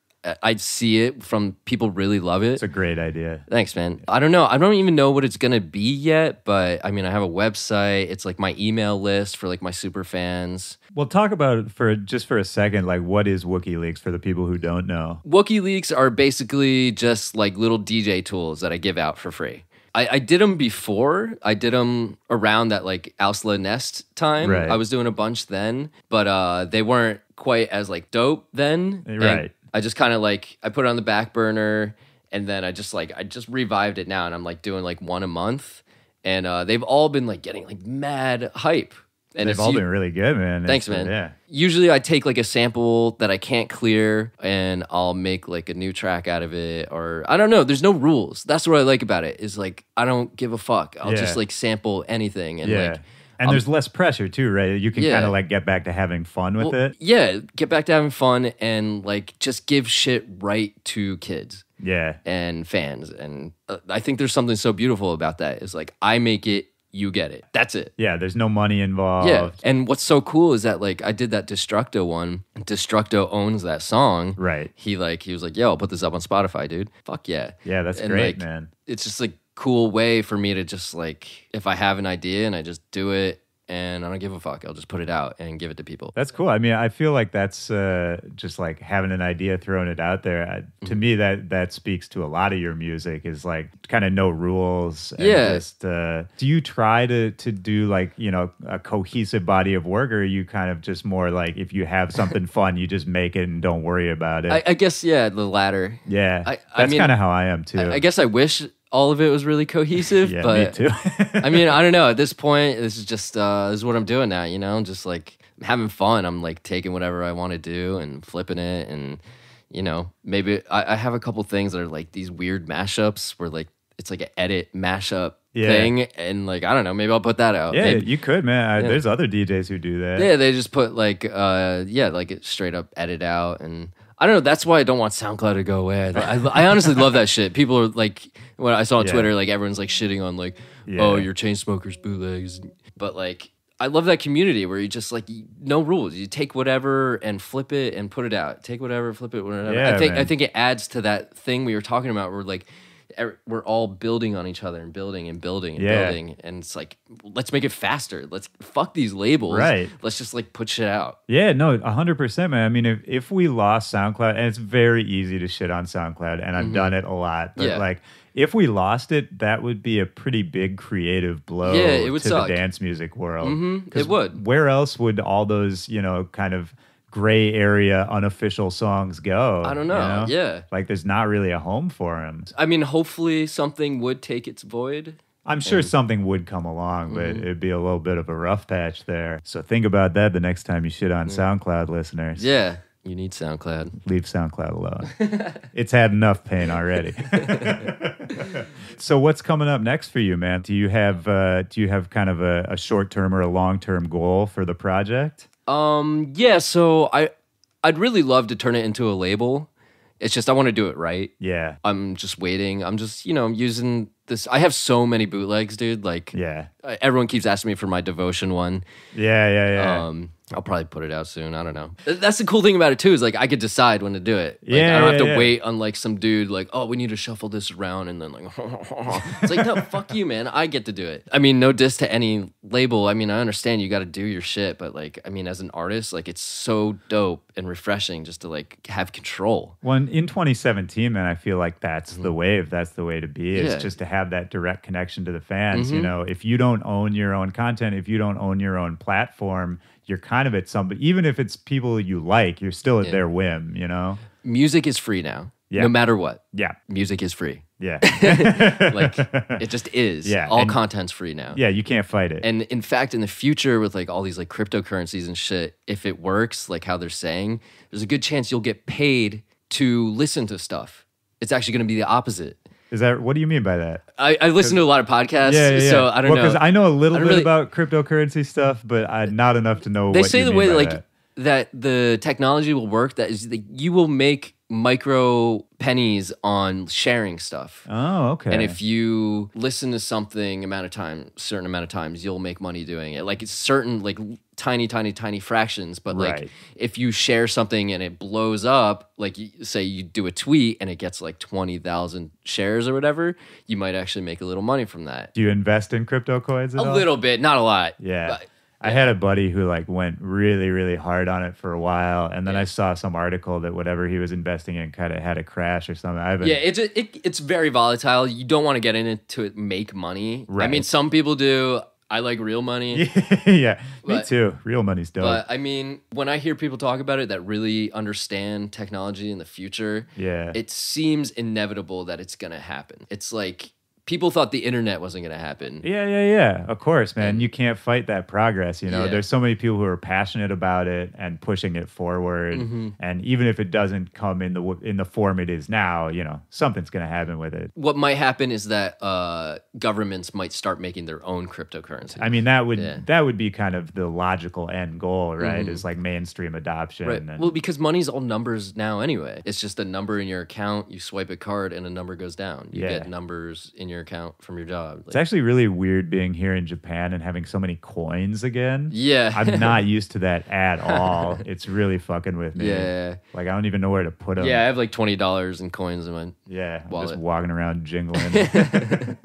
Speaker 2: I see it from people really love it. It's a great
Speaker 1: idea. Thanks, man.
Speaker 2: I don't know. I don't even know what it's gonna be yet, but I mean, I have a website. It's like my email list for like my super fans.
Speaker 1: Well, talk about it for just for a second. Like, what is WookieLeaks for the people who don't know?
Speaker 2: WookieLeaks are basically just like little DJ tools that I give out for free. I, I did them before. I did them around that like Ausla Nest time. Right. I was doing a bunch then, but uh, they weren't quite as like dope then. Eh, right. And I just kind of like I put it on the back burner, and then I just like I just revived it now, and I'm like doing like one a month, and uh, they've all been like getting like mad hype
Speaker 1: and They've all you, been really good, man. Thanks, man. Yeah.
Speaker 2: Usually I take like a sample that I can't clear and I'll make like a new track out of it or I don't know. There's no rules. That's what I like about it is like I don't give a fuck. I'll yeah. just like sample anything and yeah. like
Speaker 1: and there's less pressure too, right? You can yeah. kind of like get back to having fun with well, it.
Speaker 2: Yeah, get back to having fun and like just give shit right to kids. Yeah. And fans and uh, I think there's something so beautiful about that is like I make it you get it. That's it.
Speaker 1: Yeah, there's no money involved. Yeah.
Speaker 2: And what's so cool is that
Speaker 1: like I did that Destructo one.
Speaker 2: Destructo owns that song. Right. He like he was like, "Yo, I'll put this up on Spotify, dude." Fuck yeah. Yeah, that's and, great, like, man. It's just like cool way for me to just like if I have an idea and I just do it and I don't give a fuck. I'll just put it out and give it to people.
Speaker 1: That's cool. I mean, I feel like that's uh, just like having an idea, throwing it out there. I, to mm-hmm. me, that that speaks to a lot of your music is like kind of no rules. yeah. Just, uh, do you try to to do like you know a cohesive body of work, or you kind of just more like if you have something <laughs> fun, you just make it and don't worry about it? I, I
Speaker 2: guess yeah, the latter.
Speaker 1: Yeah, I, that's I mean, kind of how I am too. I,
Speaker 2: guess I wish all of it was really cohesive. <laughs> yeah, but, me too. <laughs> I mean, I don't know. At this point, this is just uh, this is what I'm doing now. You know, I'm just like I'm having fun. I'm like taking whatever I want to do and flipping it, and you know, maybe I, I, have a couple things that are like these weird mashups where like it's like an edit mashup. Yeah. thing and like I don't know maybe I'll put that out yeah maybe. you
Speaker 1: could man I, yeah. there's other DJs who do that yeah they
Speaker 2: just put like uh yeah like it straight up edit out and I don't know. That's why I don't want SoundCloud to go away. I, I honestly love that shit. People are like, when I saw on yeah. Twitter, like everyone's like shitting on like, oh, yeah. oh, your chain smokers bootlegs, but like. I love that community where you just like no rules. You take whatever and flip it and put it out. Take whatever, flip it, whatever. Yeah, I think man. I think it adds to that thing we were talking about where like Er, we're all building on each other and building and building and yeah. building and it's like let's make it faster let's fuck these labels right let's just like put shit out
Speaker 1: yeah no 100% man i mean if, if we lost soundcloud and it's very easy to shit on soundcloud and i've mm-hmm. done it a lot but yeah. like if we lost it that would be a pretty big creative blow yeah, it would to suck. the dance music world mm-hmm. it would where else would all those you know kind of gray area unofficial songs go. I don't know. You know. Yeah. Like there's not really a home for him. I mean,
Speaker 2: hopefully something would take its void.
Speaker 1: I'm sure and, something would come along, but mm-hmm. it'd be a little bit of a rough patch there. So think about that the next time you shit on mm. SoundCloud listeners. Yeah. You need SoundCloud. Leave SoundCloud alone. <laughs> it's had enough pain already. <laughs> so what's coming up next for you, man? Do you have uh, do you have kind of a, a short term or a long term goal for the project?
Speaker 2: Um, yeah, so I I'd really love to turn it into a label. It's just I want to do it right. Yeah. I'm just waiting. I'm just, you know, I'm using this I have so many bootlegs, dude. Like Yeah. Uh, everyone keeps asking me for my devotion one. Yeah, yeah, yeah. Um I'll probably put it out soon. I don't know. That's the cool thing about it too is like I could decide when to do it. Like, yeah, I don't have to yeah. wait on like some dude like, oh, we need to shuffle this around and then like, <laughs> it's like no, fuck you, man. I get to do it. I mean, no diss to any label. I mean, I understand you got to do your shit, but like, I mean, as an artist, like it's so dope and
Speaker 1: refreshing just to like have control. Well, in 2017, man, I feel like that's mm-hmm. the wave. That's the way to be. Is yeah. just to have that direct connection to the fans. Mm-hmm. You know, if you don't own your own content, if you don't own your own platform you're kind of at some, even if it's people you like, you're still at yeah. their whim, you know? Music is free now. Yeah. No matter what. Yeah. Music is free.
Speaker 2: Yeah. <laughs> like it just <laughs> is. Yeah. All and, content's free now. Yeah, you can't fight it. And in fact, in the future with like all these like cryptocurrencies and shit, if it works, like how they're saying, there's a good chance you'll get paid to listen to stuff. It's actually gonna be the opposite.
Speaker 1: Is that what do you mean by that? I, I listen to a lot of podcasts, yeah, yeah, yeah. so I don't well, know. Because I know a little bit really, about cryptocurrency stuff, but I, not enough to know. They say the way like that.
Speaker 2: that the technology will work. That is, that you will make micro pennies on sharing stuff. Oh, okay. And if you listen to something amount of time, certain amount of times, you'll make money doing it. Like it's certain like tiny, tiny, tiny fractions. But like right. if you share something and it blows up, like say you do a tweet and it gets like twenty thousand shares or whatever, you might actually make a little money from that.
Speaker 1: Do you invest in crypto coins? a all? little bit, not a lot. Yeah. But I had a buddy who like went really, really hard on it for a while, and then yeah. I saw some article that whatever he was investing in kind of had a crash or something. I yeah, it's
Speaker 2: a, it, it's very volatile. You don't want to get in it to make money. Right. I mean, some people do. I like real money.
Speaker 1: <laughs> yeah, but, me too. Real money's dope. But I
Speaker 2: mean, when I hear people talk about it that really understand technology in the future, yeah, it seems inevitable that it's gonna happen. It's like people thought the internet wasn't going to happen.
Speaker 1: Yeah, yeah, yeah. Of course, man. And, you can't fight that progress. You know, yeah. there's so many people who are passionate about it and pushing it forward. Mm-hmm. And even if it doesn't come in the in the form it is now, you know, something's going to happen with it.
Speaker 2: What might happen is that uh, governments might start making their own cryptocurrency. I
Speaker 1: mean, that would yeah. that would be kind of the logical end goal, right? Mm-hmm. Is like mainstream adoption. Right. And, well,
Speaker 2: because money's all numbers now anyway. It's just a number in your account. You swipe a card, and a number goes down. You yeah. get numbers in your your account from your job. Like, it's
Speaker 1: actually really weird being here in Japan and having so many coins again. Yeah. I'm not <laughs> used to that at all. It's really fucking with me. Yeah. Like I don't even know where to put them. Yeah, I have
Speaker 2: like twenty dollars in coins in my yeah. Wallet. i just walking around
Speaker 1: jingling. <laughs>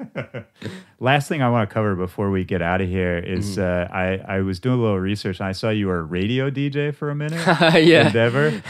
Speaker 1: <laughs> Last thing I want to cover before we get out of here is, mm-hmm. uh, I I was doing a little research and I saw you were a radio DJ for a minute. yeah. Endeavor.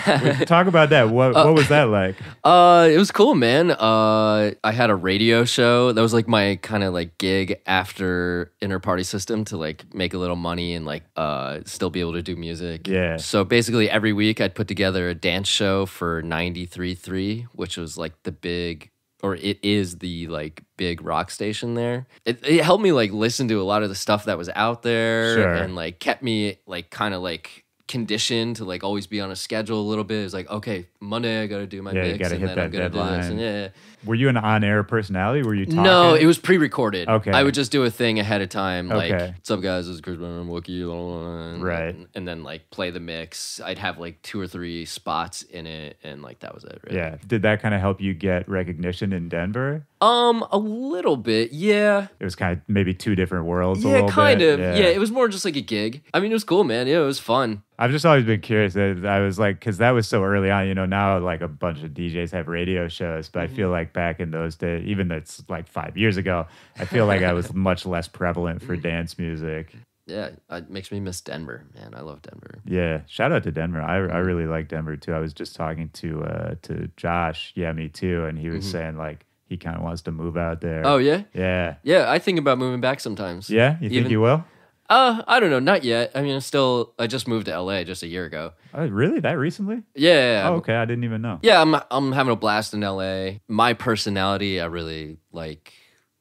Speaker 1: Talk about that. What uh, what was uh, that like? Uh, it was cool, man. Uh, I had
Speaker 2: a radio show that was like my kind of like gig after Inner Party System to like make a little money and like uh, still be able to do music. Yeah. So basically, every week I'd put together a dance show for 93.3, which was like the big or it is the like big rock station there. It, it, helped me like listen to a lot of the stuff that was out there sure. and like kept me like kind of like conditioned to like always be on a schedule a little bit. It's like okay, Monday I got to do my yeah, mix and then I'm gonna deadline. and yeah
Speaker 1: were you an on-air personality? Were you talking? No, it was pre-recorded. Okay, I would
Speaker 2: just do a thing ahead of time, like okay. "What's up, guys? This is Chris Brennan, Wookie." Right, and, and, then like play the mix. I'd have like two or three spots in it, and like that was it. Really. Yeah,
Speaker 1: did that kind of help you get recognition in Denver?
Speaker 2: Um, a little bit, yeah.
Speaker 1: It was kind of maybe two different worlds. Yeah, kind bit. of. Yeah. yeah. it
Speaker 2: was more just like a gig. I mean, it was cool, man. Yeah, it was fun.
Speaker 1: I've just always been curious. That I was like, because that was so early on. You know, now like a bunch of DJs have radio shows, but mm-hmm. I feel like back in those days, even though it's like five years ago, I feel like I was <laughs> much less prevalent for mm. dance music.
Speaker 2: Yeah, it makes me miss Denver, man. I love Denver.
Speaker 1: Yeah, shout out to Denver. I, I mm-hmm. really like Denver too. I was just talking to uh to Josh, yeah, me too, and he was mm-hmm. saying like he kind of wants to move out there. Oh yeah, yeah,
Speaker 2: yeah. I think about moving back sometimes. Yeah, you Even, think you will? Uh, I don't know, not yet. I mean, I'm still. I just moved to LA just a year ago.
Speaker 1: Oh, really? That recently? Yeah. yeah, yeah. Oh, okay. I didn't even know. Yeah,
Speaker 2: I'm. I'm having a blast in LA. My personality, I really like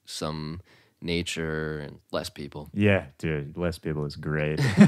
Speaker 2: some nature and less people. Yeah, dude, less
Speaker 1: people is great. <laughs> <laughs>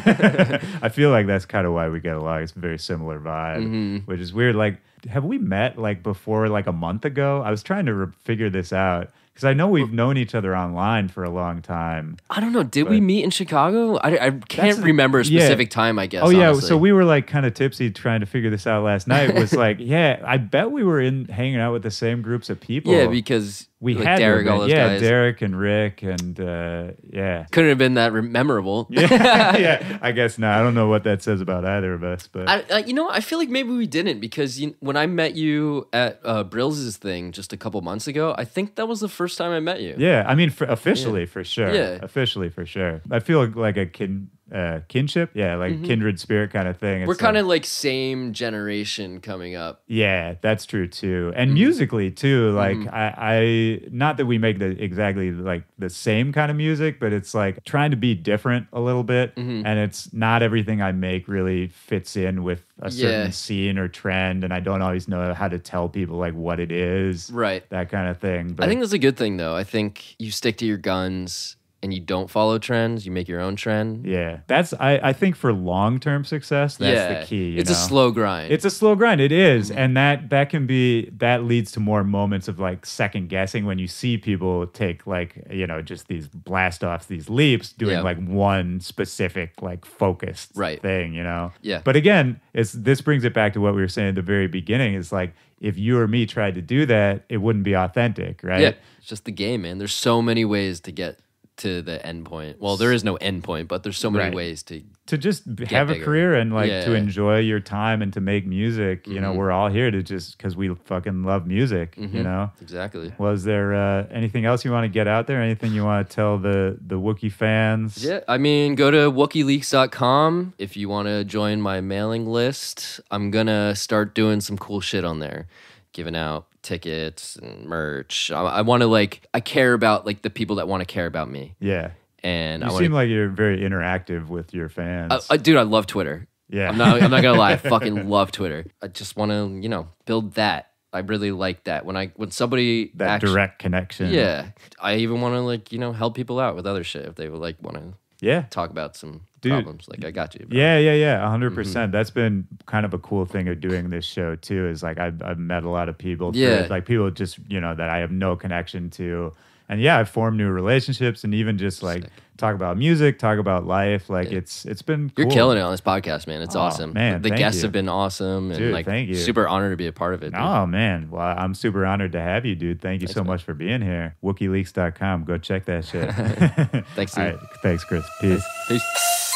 Speaker 1: I feel like that's kind of why we get along. It's a very similar vibe, mm-hmm. which is weird. Like, have we met like before, like a month ago? I was trying to re- figure this out because I know we've known each other online for a long time. I don't know. Did we meet in Chicago? I, I can't remember a specific yeah. time. I guess. Oh yeah. Honestly. So we were like kind of tipsy trying to figure this out last night. was <laughs> like, yeah, I bet we were in hanging out with the same groups of people. Yeah, because we like had Derek, all those yeah, guys. Derek and Rick, and uh, yeah, couldn't have been that memorable. <laughs> yeah, <laughs> yeah, I guess not. I don't know what that says about either of us, but
Speaker 2: I, you know, I feel like maybe we didn't because you, when I met you at uh, Brills's thing just a couple months ago, I think that was the first time I met you. Yeah, I mean, for, officially yeah. for sure. Yeah,
Speaker 1: officially for sure. I feel like I can uh, kinship. Yeah, like mm-hmm. kindred spirit kind of thing. We're kind of
Speaker 2: like, like, same generation coming up.
Speaker 1: Yeah, that's true too. And mm-hmm. musically too. Like mm-hmm. I, I, not that we make the exactly like the same kind of music, but it's like trying to be different a little bit. Mm-hmm. And it's not everything I make really fits in with a certain yeah. scene or trend, and I don't always know how to tell people like what it is. Right. That kind of thing. But I think that's a good thing though. I think you stick
Speaker 2: to your guns and you don't follow trends, you make your own trend.
Speaker 1: Yeah. That's I, I think for long term success, that's yeah. the key. it's know? a slow grind. It's a slow grind. It is. Mm-hmm. And that that can be that leads to more moments of like second guessing when you see people take like, you know, just these blast offs, these leaps, doing like one specific, like focused right. thing, you know? Yeah. But again, it's this brings it back to what we were saying at the very beginning. It's like if you or me tried to do that, it wouldn't be authentic, right? Yeah.
Speaker 2: It's just the game, man. There's so many ways to get to the end point. Well, there is no end point, but
Speaker 1: there's so many right. ways to to just have bigger. a career and like yeah, to enjoy your time and to make music. Mm-hmm. You know, mm-hmm. we're all here to just because we fucking love music. Mm-hmm. You know, exactly. Was there uh, anything else you want to get out there? Anything you want to tell the the Wookie fans? Yeah, I mean,
Speaker 2: go to WookieLeaks.com if you want to join my mailing list. I'm gonna start doing some cool shit on there, giving out tickets and merch. I, I want to like I care about like the people that want to care about me.
Speaker 1: Yeah. And you I wanna, seem like you're very interactive with your fans. dude,
Speaker 2: I love Twitter. Yeah. I'm not I'm not gonna lie, I <laughs> fucking love Twitter. I just wanna, you know, build that. I really like that. When I when somebody that direct
Speaker 1: connection. Yeah.
Speaker 2: I even wanna like, you know, help people out with other shit if they would like wanna yeah talk about some Dude, problems. Like I got you. Bro. Yeah, yeah, yeah, 100 mm-hmm. percent.
Speaker 1: Mm-hmm. That's been kind of a cool thing of doing this show too. Is like I've I've met a lot of people. Yeah, through, like people just you know that I have no connection to, and yeah, I formed new relationships and even just like Sick. talk about music, talk about life. Like yeah. it's it's been cool. you're killing it on this podcast, man. It's oh, awesome. Man, the guests you. have been awesome, and dude, like thank you. Super honored to be a part of it. Dude. Oh man, well I'm super honored to have you, dude. Thank you thanks, so man. much for being here. WookieLeaks.com. Go check that shit. <laughs> thanks. <laughs> All right. thanks, Chris. Peace. Peace.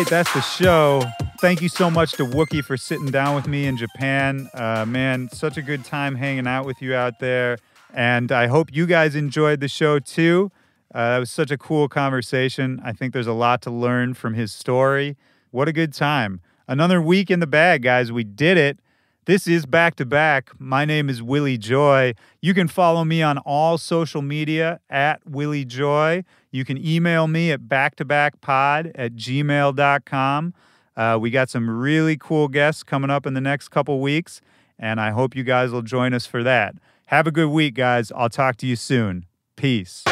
Speaker 1: right, that's the show. Thank you so much to Wookie for sitting down with me in Japan. Uh, man, such a good time hanging out with you out there. And I hope you guys enjoyed the show too. Uh, that was such a cool conversation. I think there's a lot to learn from his story. What a good time. Another week in the bag, guys. We did it. This is Back to Back. My name is Willie Joy. You can follow me on all social media at Willie Joy. You can email me at backtobackpod at gmail.com. Uh, we got some really cool guests coming up in the next couple weeks, and I hope you guys will join us for that. Have a good week, guys. I'll talk to you soon. Peace.